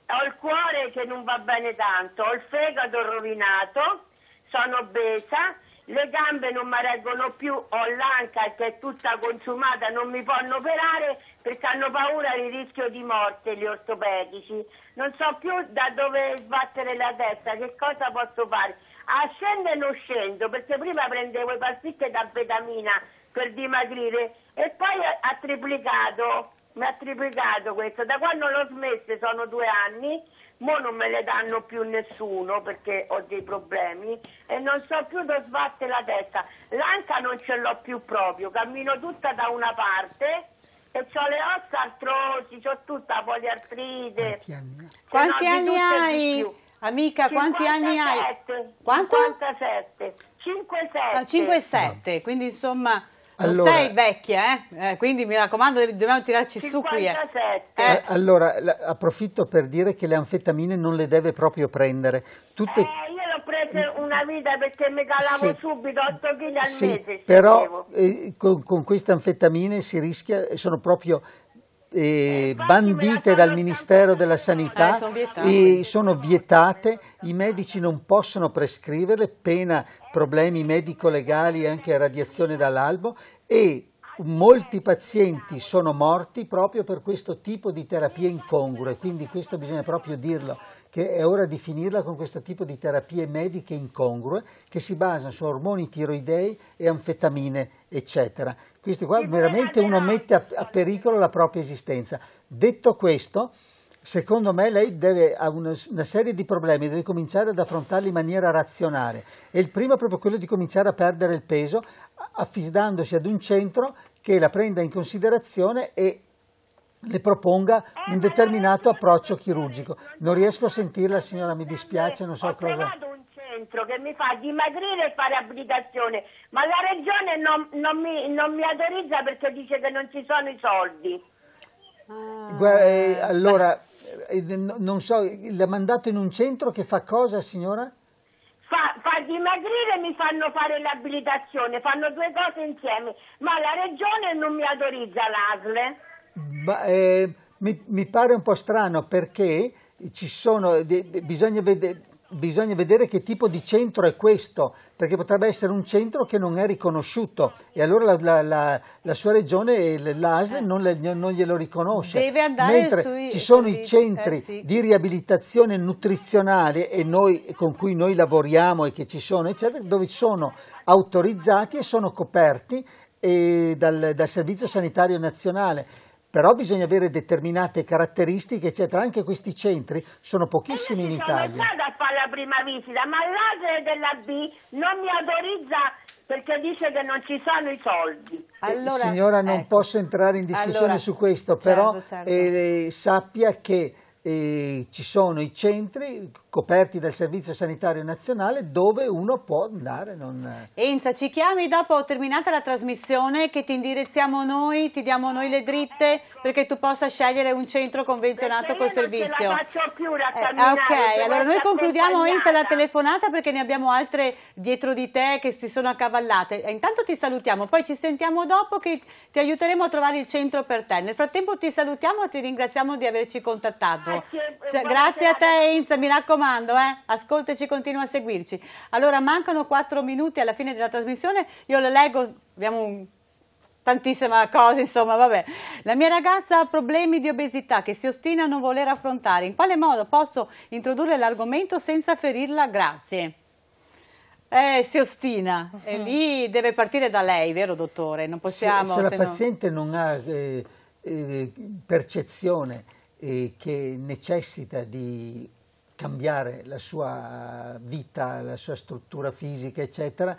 ho il cuore che non va bene tanto, ho il fegato rovinato, sono obesa, le gambe non mi reggono più, ho l'anca che è tutta consumata, non mi fanno operare perché hanno paura del rischio di morte gli ortopedici. Non so più da dove sbattere la testa, che cosa posso fare. Ascendo e non scendo, perché prima prendevo le pasticche da d'anfetamina per dimagrire e poi ha triplicato, mi ha triplicato questo. Da quando l'ho smesso sono due anni, mo non me le danno più nessuno perché ho dei problemi e non so più dove sbatte la testa. L'anca non ce l'ho più proprio, cammino tutta da una parte e ho le ossa artrosi, ho tutta poliartrite. Quanti anni hai? Amica, 57, quanti anni hai? Quanto? 57. 57. Ah, 57, no. quindi insomma... Allora, sei vecchia, eh? eh? quindi mi raccomando, dobbiamo tirarci 57. su qui. Eh. Eh. eh, allora, approfitto per dire che le anfetamine non le deve proprio prendere. Tutte... Eh, io l'ho presa una vita perché mi calavo sì. subito 8 kg al sì, mese. Però eh, con, con queste anfetamine si rischia, sono proprio eh, bandite dal Ministero della Sanità eh, e sono vietate, i medici non possono prescriverle, pena problemi medico-legali anche a radiazione dall'albo e molti pazienti sono morti proprio per questo tipo di terapie incongrue, quindi questo bisogna proprio dirlo, che è ora di finirla con questo tipo di terapie mediche incongrue che si basano su ormoni tiroidei e anfetamine, eccetera. Questo qua veramente uno mette a, a pericolo la propria esistenza. Detto questo, secondo me lei deve, ha una, una, serie di problemi, deve cominciare ad affrontarli in maniera razionale. E il primo è proprio quello di cominciare a perdere il peso, affidandosi ad un centro che la prenda in considerazione e le proponga un determinato approccio chirurgico. Non riesco a sentirla signora, mi dispiace, non so Ho cosa che mi fa dimagrire e fare abitazione, ma la regione non, non, mi, non, mi, autorizza perché dice che non ci sono i soldi. Ah. Guarda, eh, allora, eh, eh, non so, l'ha mandato in un centro che fa cosa signora? fa, fa dimagrire e mi fanno fare l'abilitazione, fanno due cose insieme, ma la regione non mi autorizza l'ASL. Ma, eh, mi, mi, pare un po' strano perché ci sono, bisogna vedere, bisogna vedere che tipo di centro è questo, perché potrebbe essere un centro che non è riconosciuto e allora la, la, la, la sua regione, l'ASL, eh. non, non, glielo riconosce. Deve andare Mentre sui, ci sono sui, i eh, centri eh, sì. di riabilitazione nutrizionale noi, con cui noi lavoriamo e che ci sono, eccetera, dove sono autorizzati e sono coperti e eh, dal, dal Servizio Sanitario Nazionale però bisogna avere determinate caratteristiche, eccetera. Anche questi centri sono pochissimi in Italia. Ma sono a fare la prima visita, ma l'ASE della B non mi autorizza perché dice che non ci sono i soldi. Eh, allora, signora, non ecco. posso entrare in discussione allora, su questo, certo, però certo. Eh, sappia che eh, ci sono i centri coperti dal Servizio Sanitario Nazionale dove uno può andare. Non... Enza, ci chiami dopo terminata la trasmissione che ti indirizziamo noi, ti diamo noi le dritte perché tu possa scegliere un centro convenzionato col servizio. Non ce la faccio più la eh, ah, camminare. Eh, ok, cioè, allora noi concludiamo Enza la telefonata perché ne abbiamo altre dietro di te che si sono accavallate. E intanto ti salutiamo, poi ci sentiamo dopo che ti aiuteremo a trovare il centro per te. Nel frattempo ti salutiamo e ti ringraziamo di averci contattato. Grazie, ah, eh, cioè, grazie a te Enza, mi raccomando raccomando, eh, ascoltaci e continua a seguirci. Allora, mancano 4 minuti alla fine della trasmissione, io le leggo, abbiamo un tantissime cose, insomma, vabbè. La mia ragazza ha problemi di obesità che si ostina a non voler affrontare. In quale modo posso introdurre l'argomento senza ferirla? Grazie. Eh, si ostina e lì deve partire da lei, vero dottore? Non possiamo, se, se la se paziente non, non ha eh, eh, percezione eh, che necessita di cambiare la sua vita, la sua struttura fisica, eccetera,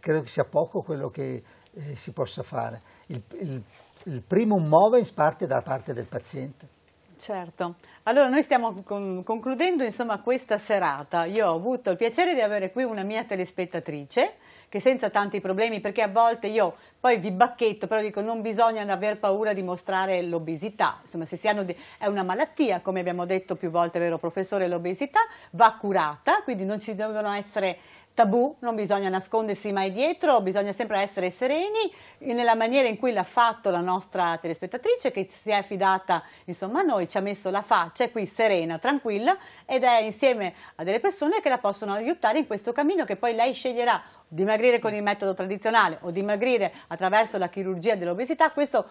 credo che sia poco quello che eh, si possa fare. Il, il, il primo movens parte dalla parte del paziente. Certo, allora noi stiamo con, concludendo insomma questa serata. Io ho avuto il piacere di avere qui una mia telespettatrice che senza tanti problemi, perché a volte io poi vi bacchetto, però dico non bisogna aver paura di mostrare l'obesità, insomma se si hanno è una malattia, come abbiamo detto più volte, vero professore, l'obesità va curata, quindi non ci devono essere tabù, non bisogna nascondersi mai dietro, bisogna sempre essere sereni nella maniera in cui l'ha fatto la nostra telespettatrice che si è affidata insomma a noi, ci ha messo la faccia, qui serena, tranquilla ed è insieme a delle persone che la possono aiutare in questo cammino che poi lei sceglierà dimagrire con il metodo tradizionale o dimagrire attraverso la chirurgia dell'obesità, questo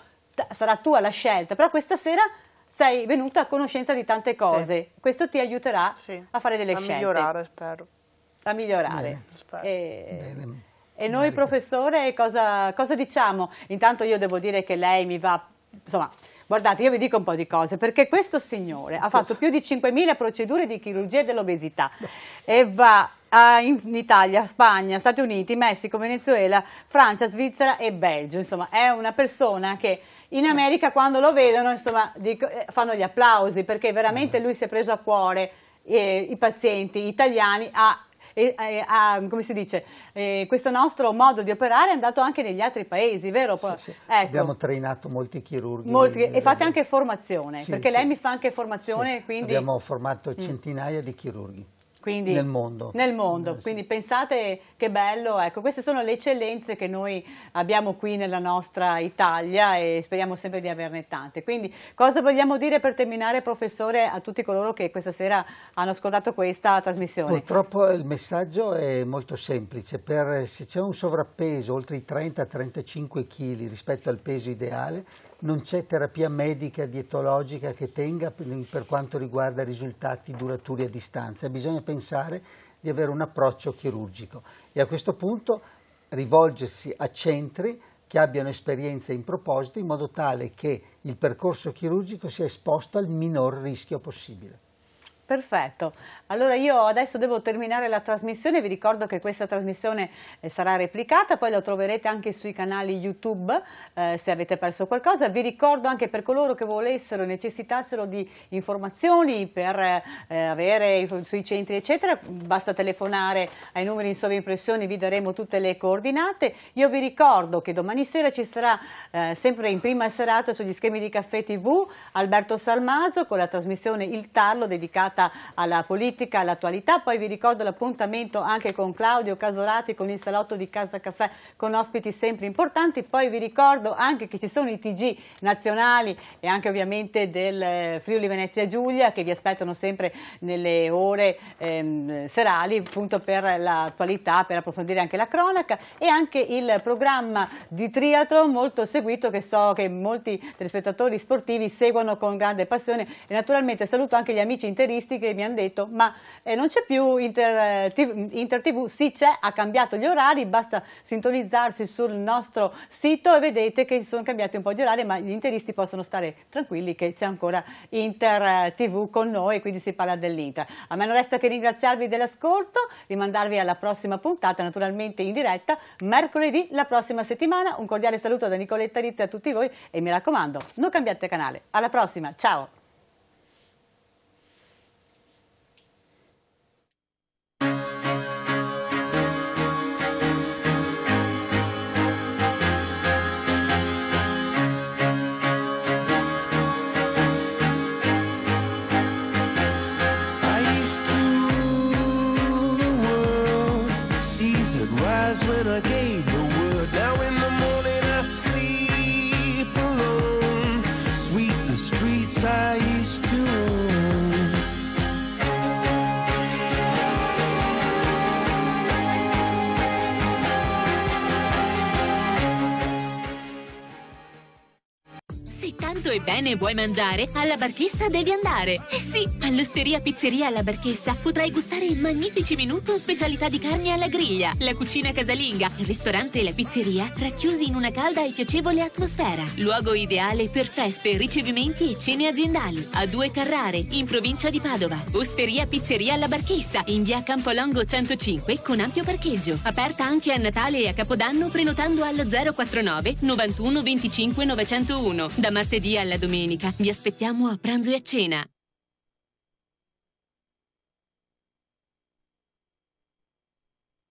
sarà tua la scelta, però questa sera sei venuta a conoscenza di tante cose, sì. questo ti aiuterà sì. a fare delle a scelte. A migliorare, spero. A migliorare. Bene, e... Bene. e... noi, professore, cosa, cosa diciamo? Intanto io devo dire che lei mi va, insomma, Guardate, io vi dico un po' di cose, perché questo signore ha fatto più di 5.000 procedure di chirurgia dell'obesità e va a, in, Italia, Spagna, Stati Uniti, Messico, Venezuela, Francia, Svizzera e Belgio. Insomma, è una persona che in America quando lo vedono insomma, dico, eh, fanno gli applausi perché veramente lui si è preso a cuore eh, i pazienti italiani a e, e a, come si dice, eh, questo nostro modo di operare è andato anche negli altri paesi, vero? Sì, sì. Ecco. Abbiamo trainato molti chirurghi. Molti, e fate anche formazione, sì, perché lei mi fa anche formazione. Quindi... Abbiamo formato mm. centinaia mm. di chirurghi. Quindi, nel mondo. Nel mondo. Eh, Quindi sì. pensate che bello, ecco, queste sono le eccellenze che noi abbiamo qui nella nostra Italia e speriamo sempre di averne tante. Quindi cosa vogliamo dire per terminare, professore, a tutti coloro che questa sera hanno ascoltato questa trasmissione? Purtroppo il messaggio è molto semplice, per, se c'è un sovrappeso oltre i 30-35 kg rispetto al peso ideale, non c'è terapia medica dietologica che tenga per quanto riguarda risultati duraturi a distanza, bisogna pensare di avere un approccio chirurgico e a questo punto rivolgersi a centri che abbiano esperienza in proposito in modo tale che il percorso chirurgico sia esposto al minor rischio possibile. Perfetto, allora io adesso devo terminare la trasmissione, vi ricordo che questa trasmissione eh, sarà replicata, poi la troverete anche sui canali YouTube eh, se avete perso qualcosa, vi ricordo anche per coloro che volessero e necessitassero di informazioni per eh, avere sui centri eccetera, basta telefonare ai numeri in sovraimpressione, vi daremo tutte le coordinate, io vi ricordo che domani sera ci sarà eh, sempre in prima serata sugli schemi di caffè tv Alberto Salmazzo con la trasmissione Il Tallo dedicata legata alla politica, all'attualità. Poi vi ricordo l'appuntamento anche con Claudio Casolati, con il salotto di Casa Caffè, con ospiti sempre importanti. Poi vi ricordo anche che ci sono i TG nazionali e anche ovviamente del eh, Friuli Venezia Giulia che vi aspettano sempre nelle ore ehm, serali appunto per l'attualità, per approfondire anche la cronaca e anche il programma di triathlon molto seguito che so che molti telespettatori sportivi seguono con grande passione e naturalmente saluto anche gli amici interisti giornalisti che mi hanno detto ma eh, non c'è più Inter, eh, TV, Inter TV, sì c'è, ha cambiato gli orari, basta sintonizzarsi sul nostro sito e vedete che sono cambiati un po' gli orari ma gli interisti possono stare tranquilli che c'è ancora Inter eh, TV con noi quindi si parla dell'Inter. A me non resta che ringraziarvi dell'ascolto, rimandarvi alla prossima puntata naturalmente in diretta mercoledì la prossima settimana. Un cordiale saluto da Nicoletta Rizzi a tutti voi e mi raccomando non cambiate canale. Alla prossima, ciao! eyes when I gave the word. Now in the morning I sleep alone. Sweep the streets I buonato e bene vuoi mangiare, alla Barchessa devi andare. Eh sì, all'Osteria Pizzeria alla Barchessa potrai gustare magnifici menù con specialità di carne alla griglia, la cucina casalinga, il ristorante e la pizzeria racchiusi in una calda e piacevole atmosfera. Luogo ideale per feste, ricevimenti e cene aziendali. A Due Carrare, in provincia di Padova. Osteria Pizzeria alla Barchessa, in via Campolongo 105 con ampio parcheggio. Aperta anche a Natale e a Capodanno prenotando allo 049 91 25 901. Da martedì alla domenica. Vi aspettiamo a pranzo e a cena.